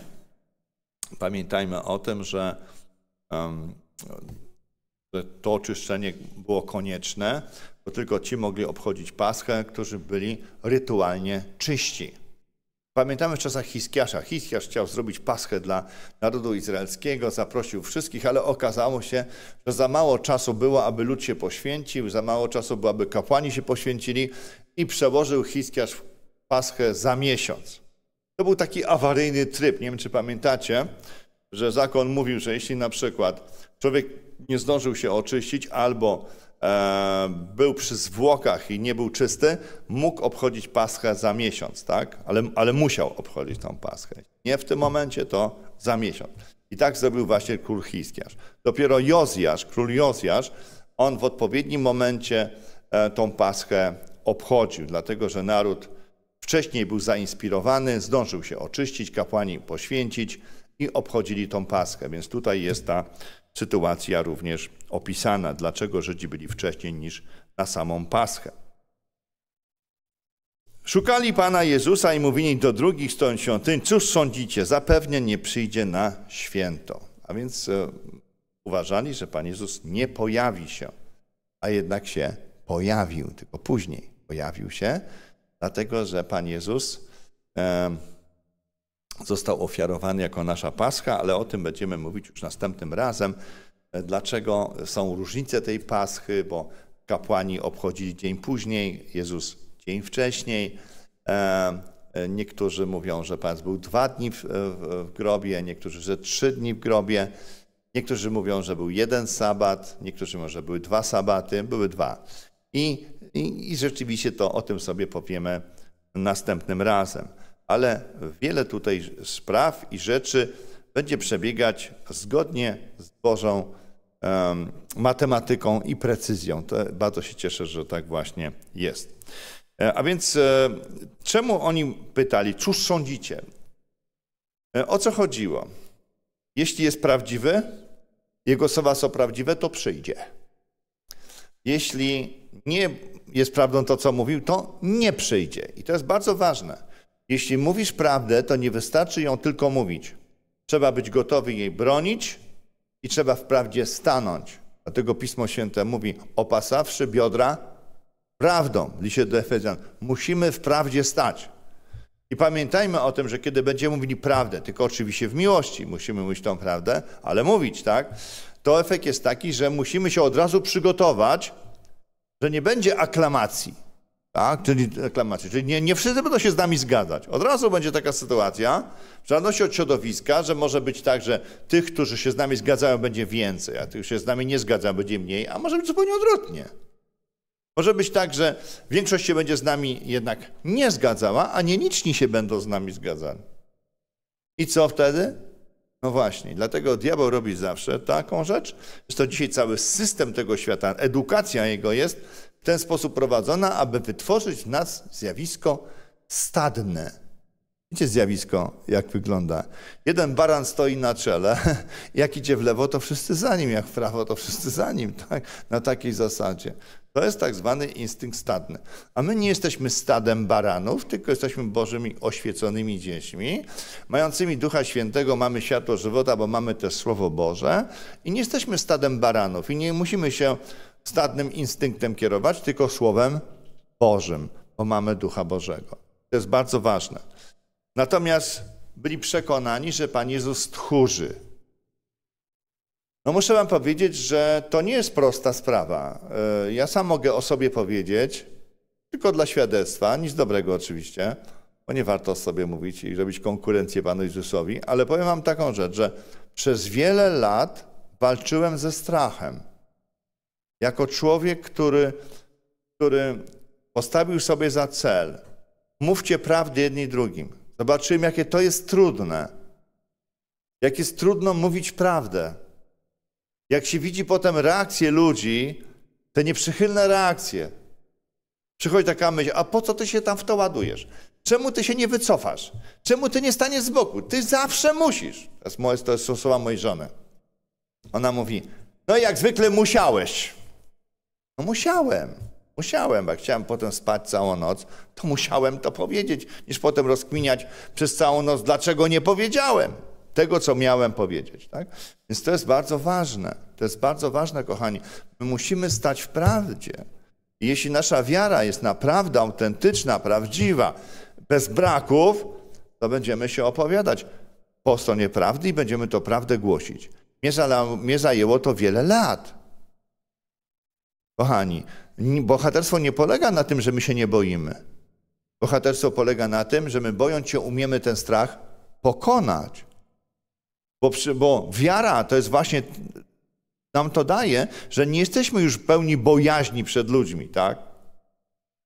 Pamiętajmy o tym, że to oczyszczenie było konieczne, bo tylko ci mogli obchodzić Paschę, którzy byli rytualnie czyści. Pamiętamy w czasach Hiskiasza. Hiskiasz chciał zrobić paschę dla narodu izraelskiego, zaprosił wszystkich, ale okazało się, że za mało czasu było, aby lud się poświęcił, za mało czasu było, aby kapłani się poświęcili i przełożył Hiskiasz paschę za miesiąc. To był taki awaryjny tryb. Nie wiem, czy pamiętacie, że zakon mówił, że jeśli na przykład człowiek nie zdążył się oczyścić albo E, był przy zwłokach i nie był czysty, mógł obchodzić Paschę za miesiąc, tak? Ale, ale musiał obchodzić tą Paschę. Nie w tym momencie, to za miesiąc. I tak zrobił właśnie król Hiskiarz. Dopiero Jozjasz, król Jozjasz, on w odpowiednim momencie e, tą Paschę obchodził, dlatego że naród wcześniej był zainspirowany, zdążył się oczyścić, kapłani poświęcić i obchodzili tą Paschę. Więc tutaj jest ta sytuacja również opisana, dlaczego Żydzi byli wcześniej niż na samą Paschę. Szukali Pana Jezusa i mówili do drugich stron świątyń, cóż sądzicie, zapewne nie przyjdzie na święto. A więc e, uważali, że Pan Jezus nie pojawi się, a jednak się pojawił, tylko później pojawił się, dlatego że Pan Jezus e, został ofiarowany jako nasza Pascha, ale o tym będziemy mówić już następnym razem. Dlaczego są różnice tej paschy? Bo kapłani obchodzili dzień później, Jezus dzień wcześniej. E, niektórzy mówią, że Pan był dwa dni w, w, w, grobie, niektórzy, że trzy dni w grobie. Niektórzy mówią, że był jeden sabat, niektórzy mówią, że były dwa sabaty, były dwa. I, i, i rzeczywiście to o tym sobie powiemy następnym razem. Ale wiele tutaj spraw i rzeczy będzie przebiegać zgodnie z Bożą matematyką i precyzją. To bardzo się cieszę, że tak właśnie jest. E, a więc e, czemu oni pytali, cóż sądzicie? E, o co chodziło? Jeśli jest prawdziwy, jego słowa są prawdziwe, to przyjdzie. Jeśli nie jest prawdą to, co mówił, to nie przyjdzie. I to jest bardzo ważne. Jeśli mówisz prawdę, to nie wystarczy ją tylko mówić. Trzeba być gotowy jej bronić, i trzeba wprawdzie stanąć. Dlatego Pismo Święte mówi, opasawszy biodra prawdą, w liście do Efezjan, musimy wprawdzie stać. I pamiętajmy o tym, że kiedy będziemy mówili prawdę, tylko oczywiście w miłości musimy mówić tą prawdę, ale mówić, tak? To efekt jest taki, że musimy się od razu przygotować, że nie będzie aklamacji, tak? czyli reklamacji. Czyli nie, nie wszyscy będą się z nami zgadzać. Od razu będzie taka sytuacja, w zależności od środowiska, że może być tak, że tych, którzy się z nami zgadzają, będzie więcej, a tych, którzy się z nami nie zgadzają, będzie mniej, a może być zupełnie odwrotnie. Może być tak, że większość się będzie z nami jednak nie zgadzała, a nie liczni się będą z nami zgadzali. I co wtedy? No właśnie, dlatego diabeł robi zawsze taką rzecz. że to dzisiaj cały system tego świata, edukacja jego jest w ten sposób prowadzona, aby wytworzyć w nas zjawisko stadne. Widzicie zjawisko, jak wygląda. Jeden baran stoi na czele, jak idzie w lewo, to wszyscy za nim, jak w prawo, to wszyscy za nim, tak? na takiej zasadzie. To jest tak zwany instynkt stadny. A my nie jesteśmy stadem baranów, tylko jesteśmy Bożymi oświeconymi dziećmi, mającymi Ducha Świętego, mamy światło żywota, bo mamy też Słowo Boże i nie jesteśmy stadem baranów i nie musimy się stadnym instynktem kierować, tylko Słowem Bożym, bo mamy Ducha Bożego. To jest bardzo ważne. Natomiast byli przekonani, że Pan Jezus tchórzy. No muszę wam powiedzieć, że to nie jest prosta sprawa. E, ja sam mogę o sobie powiedzieć, tylko dla świadectwa, nic dobrego oczywiście, bo nie warto sobie mówić i robić konkurencję Panu Jezusowi, ale powiem wam taką rzecz, że przez wiele lat walczyłem ze strachem jako człowiek, który, który postawił sobie za cel, mówcie prawdę jedni drugim. Zobaczyłem, jakie to jest trudne. Jak jest trudno mówić prawdę. Jak się widzi potem reakcje ludzi, te nieprzychylne reakcje. Przychodzi taka myśl, a po co ty się tam w to ładujesz? Czemu ty się nie wycofasz? Czemu ty nie staniesz z boku? Ty zawsze musisz. To, jest, to są słowa mojej żony. Ona mówi, no jak zwykle musiałeś. No musiałem. Musiałem, bo chciałem potem spać całą noc, to musiałem to powiedzieć, niż potem rozkminiać przez całą noc, dlaczego nie powiedziałem tego, co miałem powiedzieć. Tak? Więc to jest bardzo ważne. To jest bardzo ważne, kochani. My musimy stać w prawdzie. I jeśli nasza wiara jest naprawdę autentyczna, prawdziwa, bez braków, to będziemy się opowiadać po stronie prawdy i będziemy to prawdę głosić. mnie zajęło to wiele lat. Kochani, bohaterstwo nie polega na tym, że my się nie boimy. Bohaterstwo polega na tym, że my bojąc się umiemy ten strach pokonać. Bo, bo wiara to jest właśnie, nam to daje, że nie jesteśmy już pełni bojaźni przed ludźmi, tak?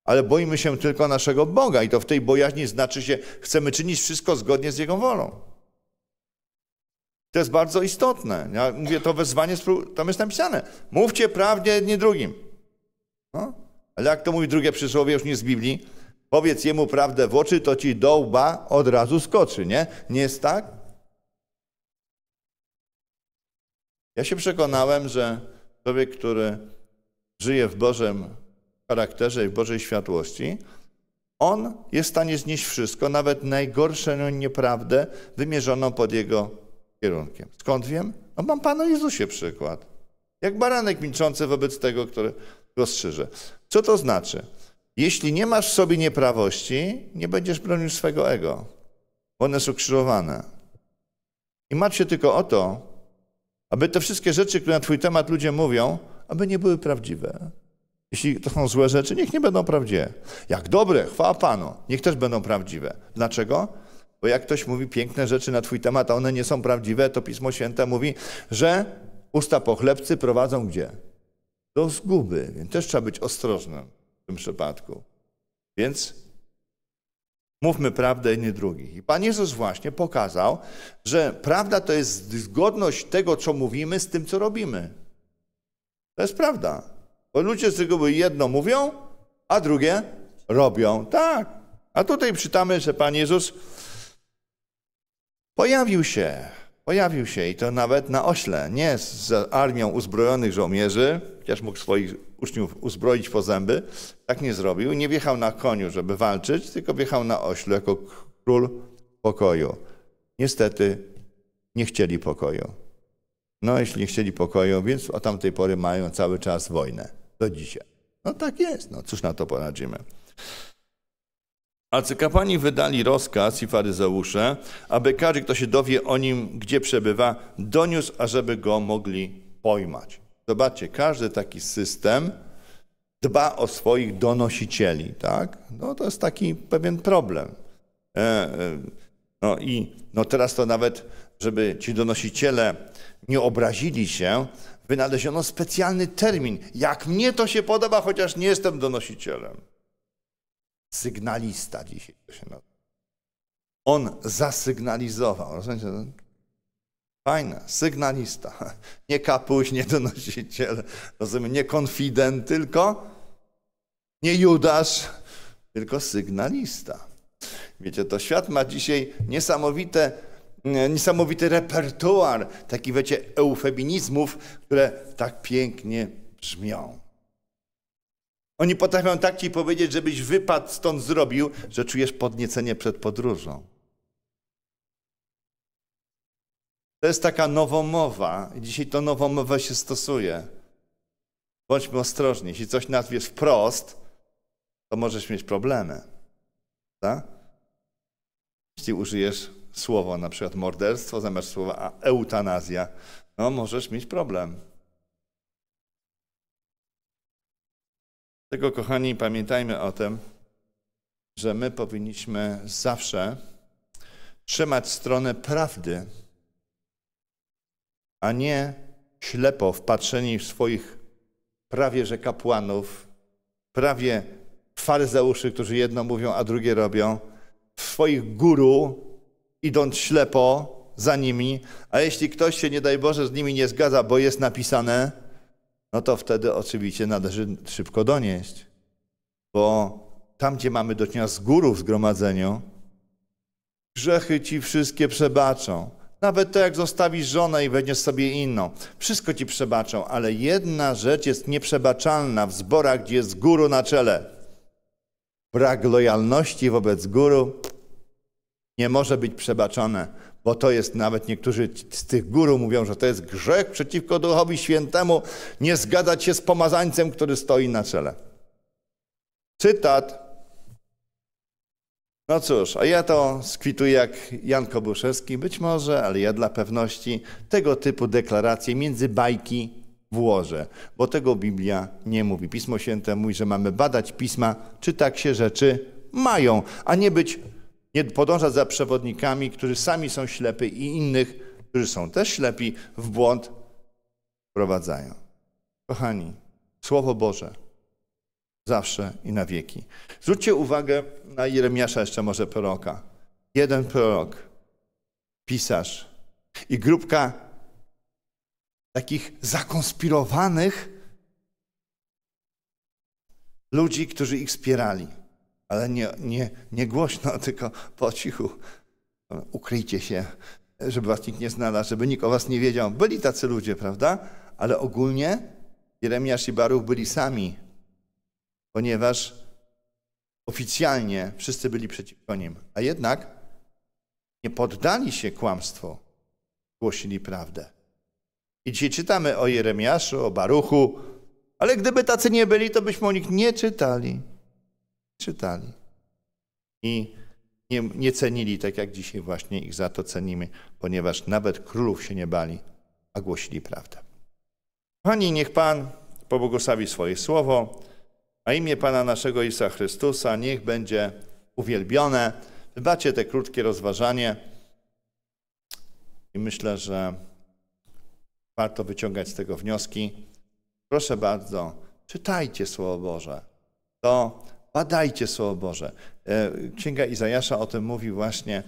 Ale boimy się tylko naszego Boga i to w tej bojaźni znaczy się, chcemy czynić wszystko zgodnie z Jego wolą. To jest bardzo istotne. Ja mówię, to wezwanie, tam jest napisane. Mówcie prawdę, jedni drugim. No? Ale jak to mówi drugie przysłowie, już nie z Biblii, powiedz jemu prawdę w oczy, to ci do łba od razu skoczy, nie? Nie jest tak? Ja się przekonałem, że człowiek, który żyje w Bożym charakterze i w Bożej światłości, on jest w stanie znieść wszystko, nawet najgorszą no, nieprawdę wymierzoną pod jego kierunkiem. Skąd wiem? No mam Panu Jezusie przykład. Jak baranek milczący wobec tego, który rozstrzyże. Co to znaczy? Jeśli nie masz w sobie nieprawości, nie będziesz bronił swego ego. One są krzyżowane. I martw się tylko o to, aby te wszystkie rzeczy, które na Twój temat ludzie mówią, aby nie były prawdziwe. Jeśli to są złe rzeczy, niech nie będą prawdziwe. Jak dobre, chwała Panu, niech też będą prawdziwe. Dlaczego? Bo jak ktoś mówi piękne rzeczy na Twój temat, a one nie są prawdziwe, to Pismo Święte mówi, że usta pochlebcy prowadzą gdzie? Do zguby. Więc też trzeba być ostrożnym w tym przypadku. Więc mówmy prawdę nie drugich. I Pan Jezus właśnie pokazał, że prawda to jest zgodność tego, co mówimy, z tym, co robimy. To jest prawda. Bo ludzie z reguły jedno mówią, a drugie robią. Tak. A tutaj czytamy, że Pan Jezus Pojawił się, pojawił się i to nawet na ośle, nie z armią uzbrojonych żołnierzy, chociaż mógł swoich uczniów uzbroić po zęby, tak nie zrobił. Nie wjechał na koniu, żeby walczyć, tylko wjechał na ośle jako król pokoju. Niestety nie chcieli pokoju. No, jeśli nie chcieli pokoju, więc od tamtej pory mają cały czas wojnę. Do dzisiaj. No tak jest, no cóż na to poradzimy. Arcykapłani wydali rozkaz i faryzeusze, aby każdy, kto się dowie o nim, gdzie przebywa, doniósł, ażeby go mogli pojmać. Zobaczcie, każdy taki system dba o swoich donosicieli, tak? No to jest taki pewien problem. E, e, no i no teraz to nawet, żeby ci donosiciele nie obrazili się, wynaleziono specjalny termin. Jak mnie to się podoba, chociaż nie jestem donosicielem. Sygnalista dzisiaj to się nazywa. On zasygnalizował. Rozumiecie? Fajne, sygnalista. Nie kapuś, nie donosiciel, rozumiem, nie konfident tylko, nie Judasz, tylko sygnalista. Wiecie, to świat ma dzisiaj niesamowite, niesamowity repertuar, taki wiecie, eufeminizmów, które tak pięknie brzmią. Oni potrafią tak ci powiedzieć, żebyś wypadł stąd zrobił, że czujesz podniecenie przed podróżą. To jest taka nowomowa. Dzisiaj to nowomowę się stosuje. Bądźmy ostrożni. Jeśli coś nazwiesz wprost, to możesz mieć problemy. Tak? Jeśli użyjesz słowa, na przykład morderstwo zamiast słowa eutanazja, no możesz mieć problem. Tego, kochani, pamiętajmy o tym, że my powinniśmy zawsze trzymać stronę prawdy, a nie ślepo wpatrzeni w swoich prawie że kapłanów, prawie faryzeuszy, którzy jedno mówią, a drugie robią, w swoich guru, idąc ślepo za nimi, a jeśli ktoś się, nie daj Boże, z nimi nie zgadza, bo jest napisane, no to wtedy oczywiście należy szybko donieść. Bo tam, gdzie mamy do czynienia z górą w zgromadzeniu, grzechy ci wszystkie przebaczą. Nawet to, jak zostawisz żonę i weźmiesz sobie inną. Wszystko ci przebaczą, ale jedna rzecz jest nieprzebaczalna w zborach, gdzie jest guru na czele. Brak lojalności wobec guru nie może być przebaczone. Bo to jest nawet niektórzy z tych guru mówią, że to jest grzech przeciwko Duchowi Świętemu nie zgadzać się z pomazańcem, który stoi na czele. Cytat. No cóż, a ja to skwituję jak Jan Kobuszewski, być może, ale ja dla pewności tego typu deklaracje między bajki włożę, bo tego Biblia nie mówi. Pismo Święte mówi, że mamy badać pisma, czy tak się rzeczy mają, a nie być nie podążać za przewodnikami, którzy sami są ślepy i innych, którzy są też ślepi, w błąd wprowadzają. Kochani, Słowo Boże zawsze i na wieki. Zwróćcie uwagę na Jeremiasza jeszcze może proroka. Jeden prorok, pisarz i grupka takich zakonspirowanych ludzi, którzy ich wspierali ale nie, nie, nie głośno, tylko po cichu. Ukryjcie się, żeby was nikt nie znalazł, żeby nikt o was nie wiedział. Byli tacy ludzie, prawda? Ale ogólnie Jeremiasz i Baruch byli sami, ponieważ oficjalnie wszyscy byli przeciwko nim. A jednak nie poddali się kłamstwu, głosili prawdę. I dzisiaj czytamy o Jeremiaszu, o Baruchu, ale gdyby tacy nie byli, to byśmy o nich nie czytali czytali. I nie, nie cenili tak, jak dzisiaj właśnie ich za to cenimy, ponieważ nawet królów się nie bali, a głosili prawdę. Kochani, niech Pan pobłogosławi swoje słowo, a imię Pana naszego Jezusa Chrystusa niech będzie uwielbione. Wybaczcie te krótkie rozważanie i myślę, że warto wyciągać z tego wnioski. Proszę bardzo, czytajcie Słowo Boże. To Badajcie Słowo Boże. E, Księga Izajasza o tym mówi właśnie.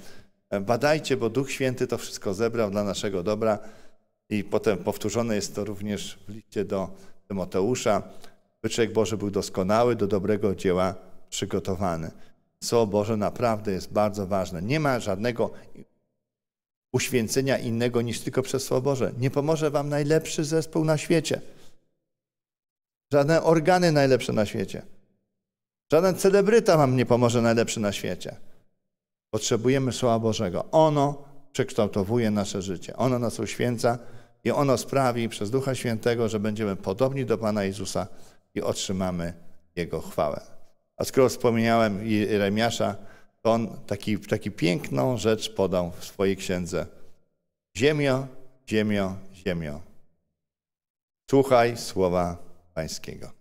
E, badajcie, bo Duch Święty to wszystko zebrał dla naszego dobra. I potem powtórzone jest to również w liście do Tymoteusza. Wyczek Boży był doskonały, do dobrego dzieła przygotowany. Słowo Boże naprawdę jest bardzo ważne. Nie ma żadnego uświęcenia innego niż tylko przez Słowo Boże. Nie pomoże wam najlepszy zespół na świecie. Żadne organy najlepsze na świecie. Żaden celebryta wam nie pomoże najlepszy na świecie. Potrzebujemy Słowa Bożego. Ono przekształtowuje nasze życie. Ono nas uświęca i ono sprawi przez Ducha Świętego, że będziemy podobni do Pana Jezusa i otrzymamy Jego chwałę. A skoro wspomniałem Jeremiasza, to on taki, taki piękną rzecz podał w swojej księdze. Ziemio, ziemio, ziemio. Słuchaj słowa Pańskiego.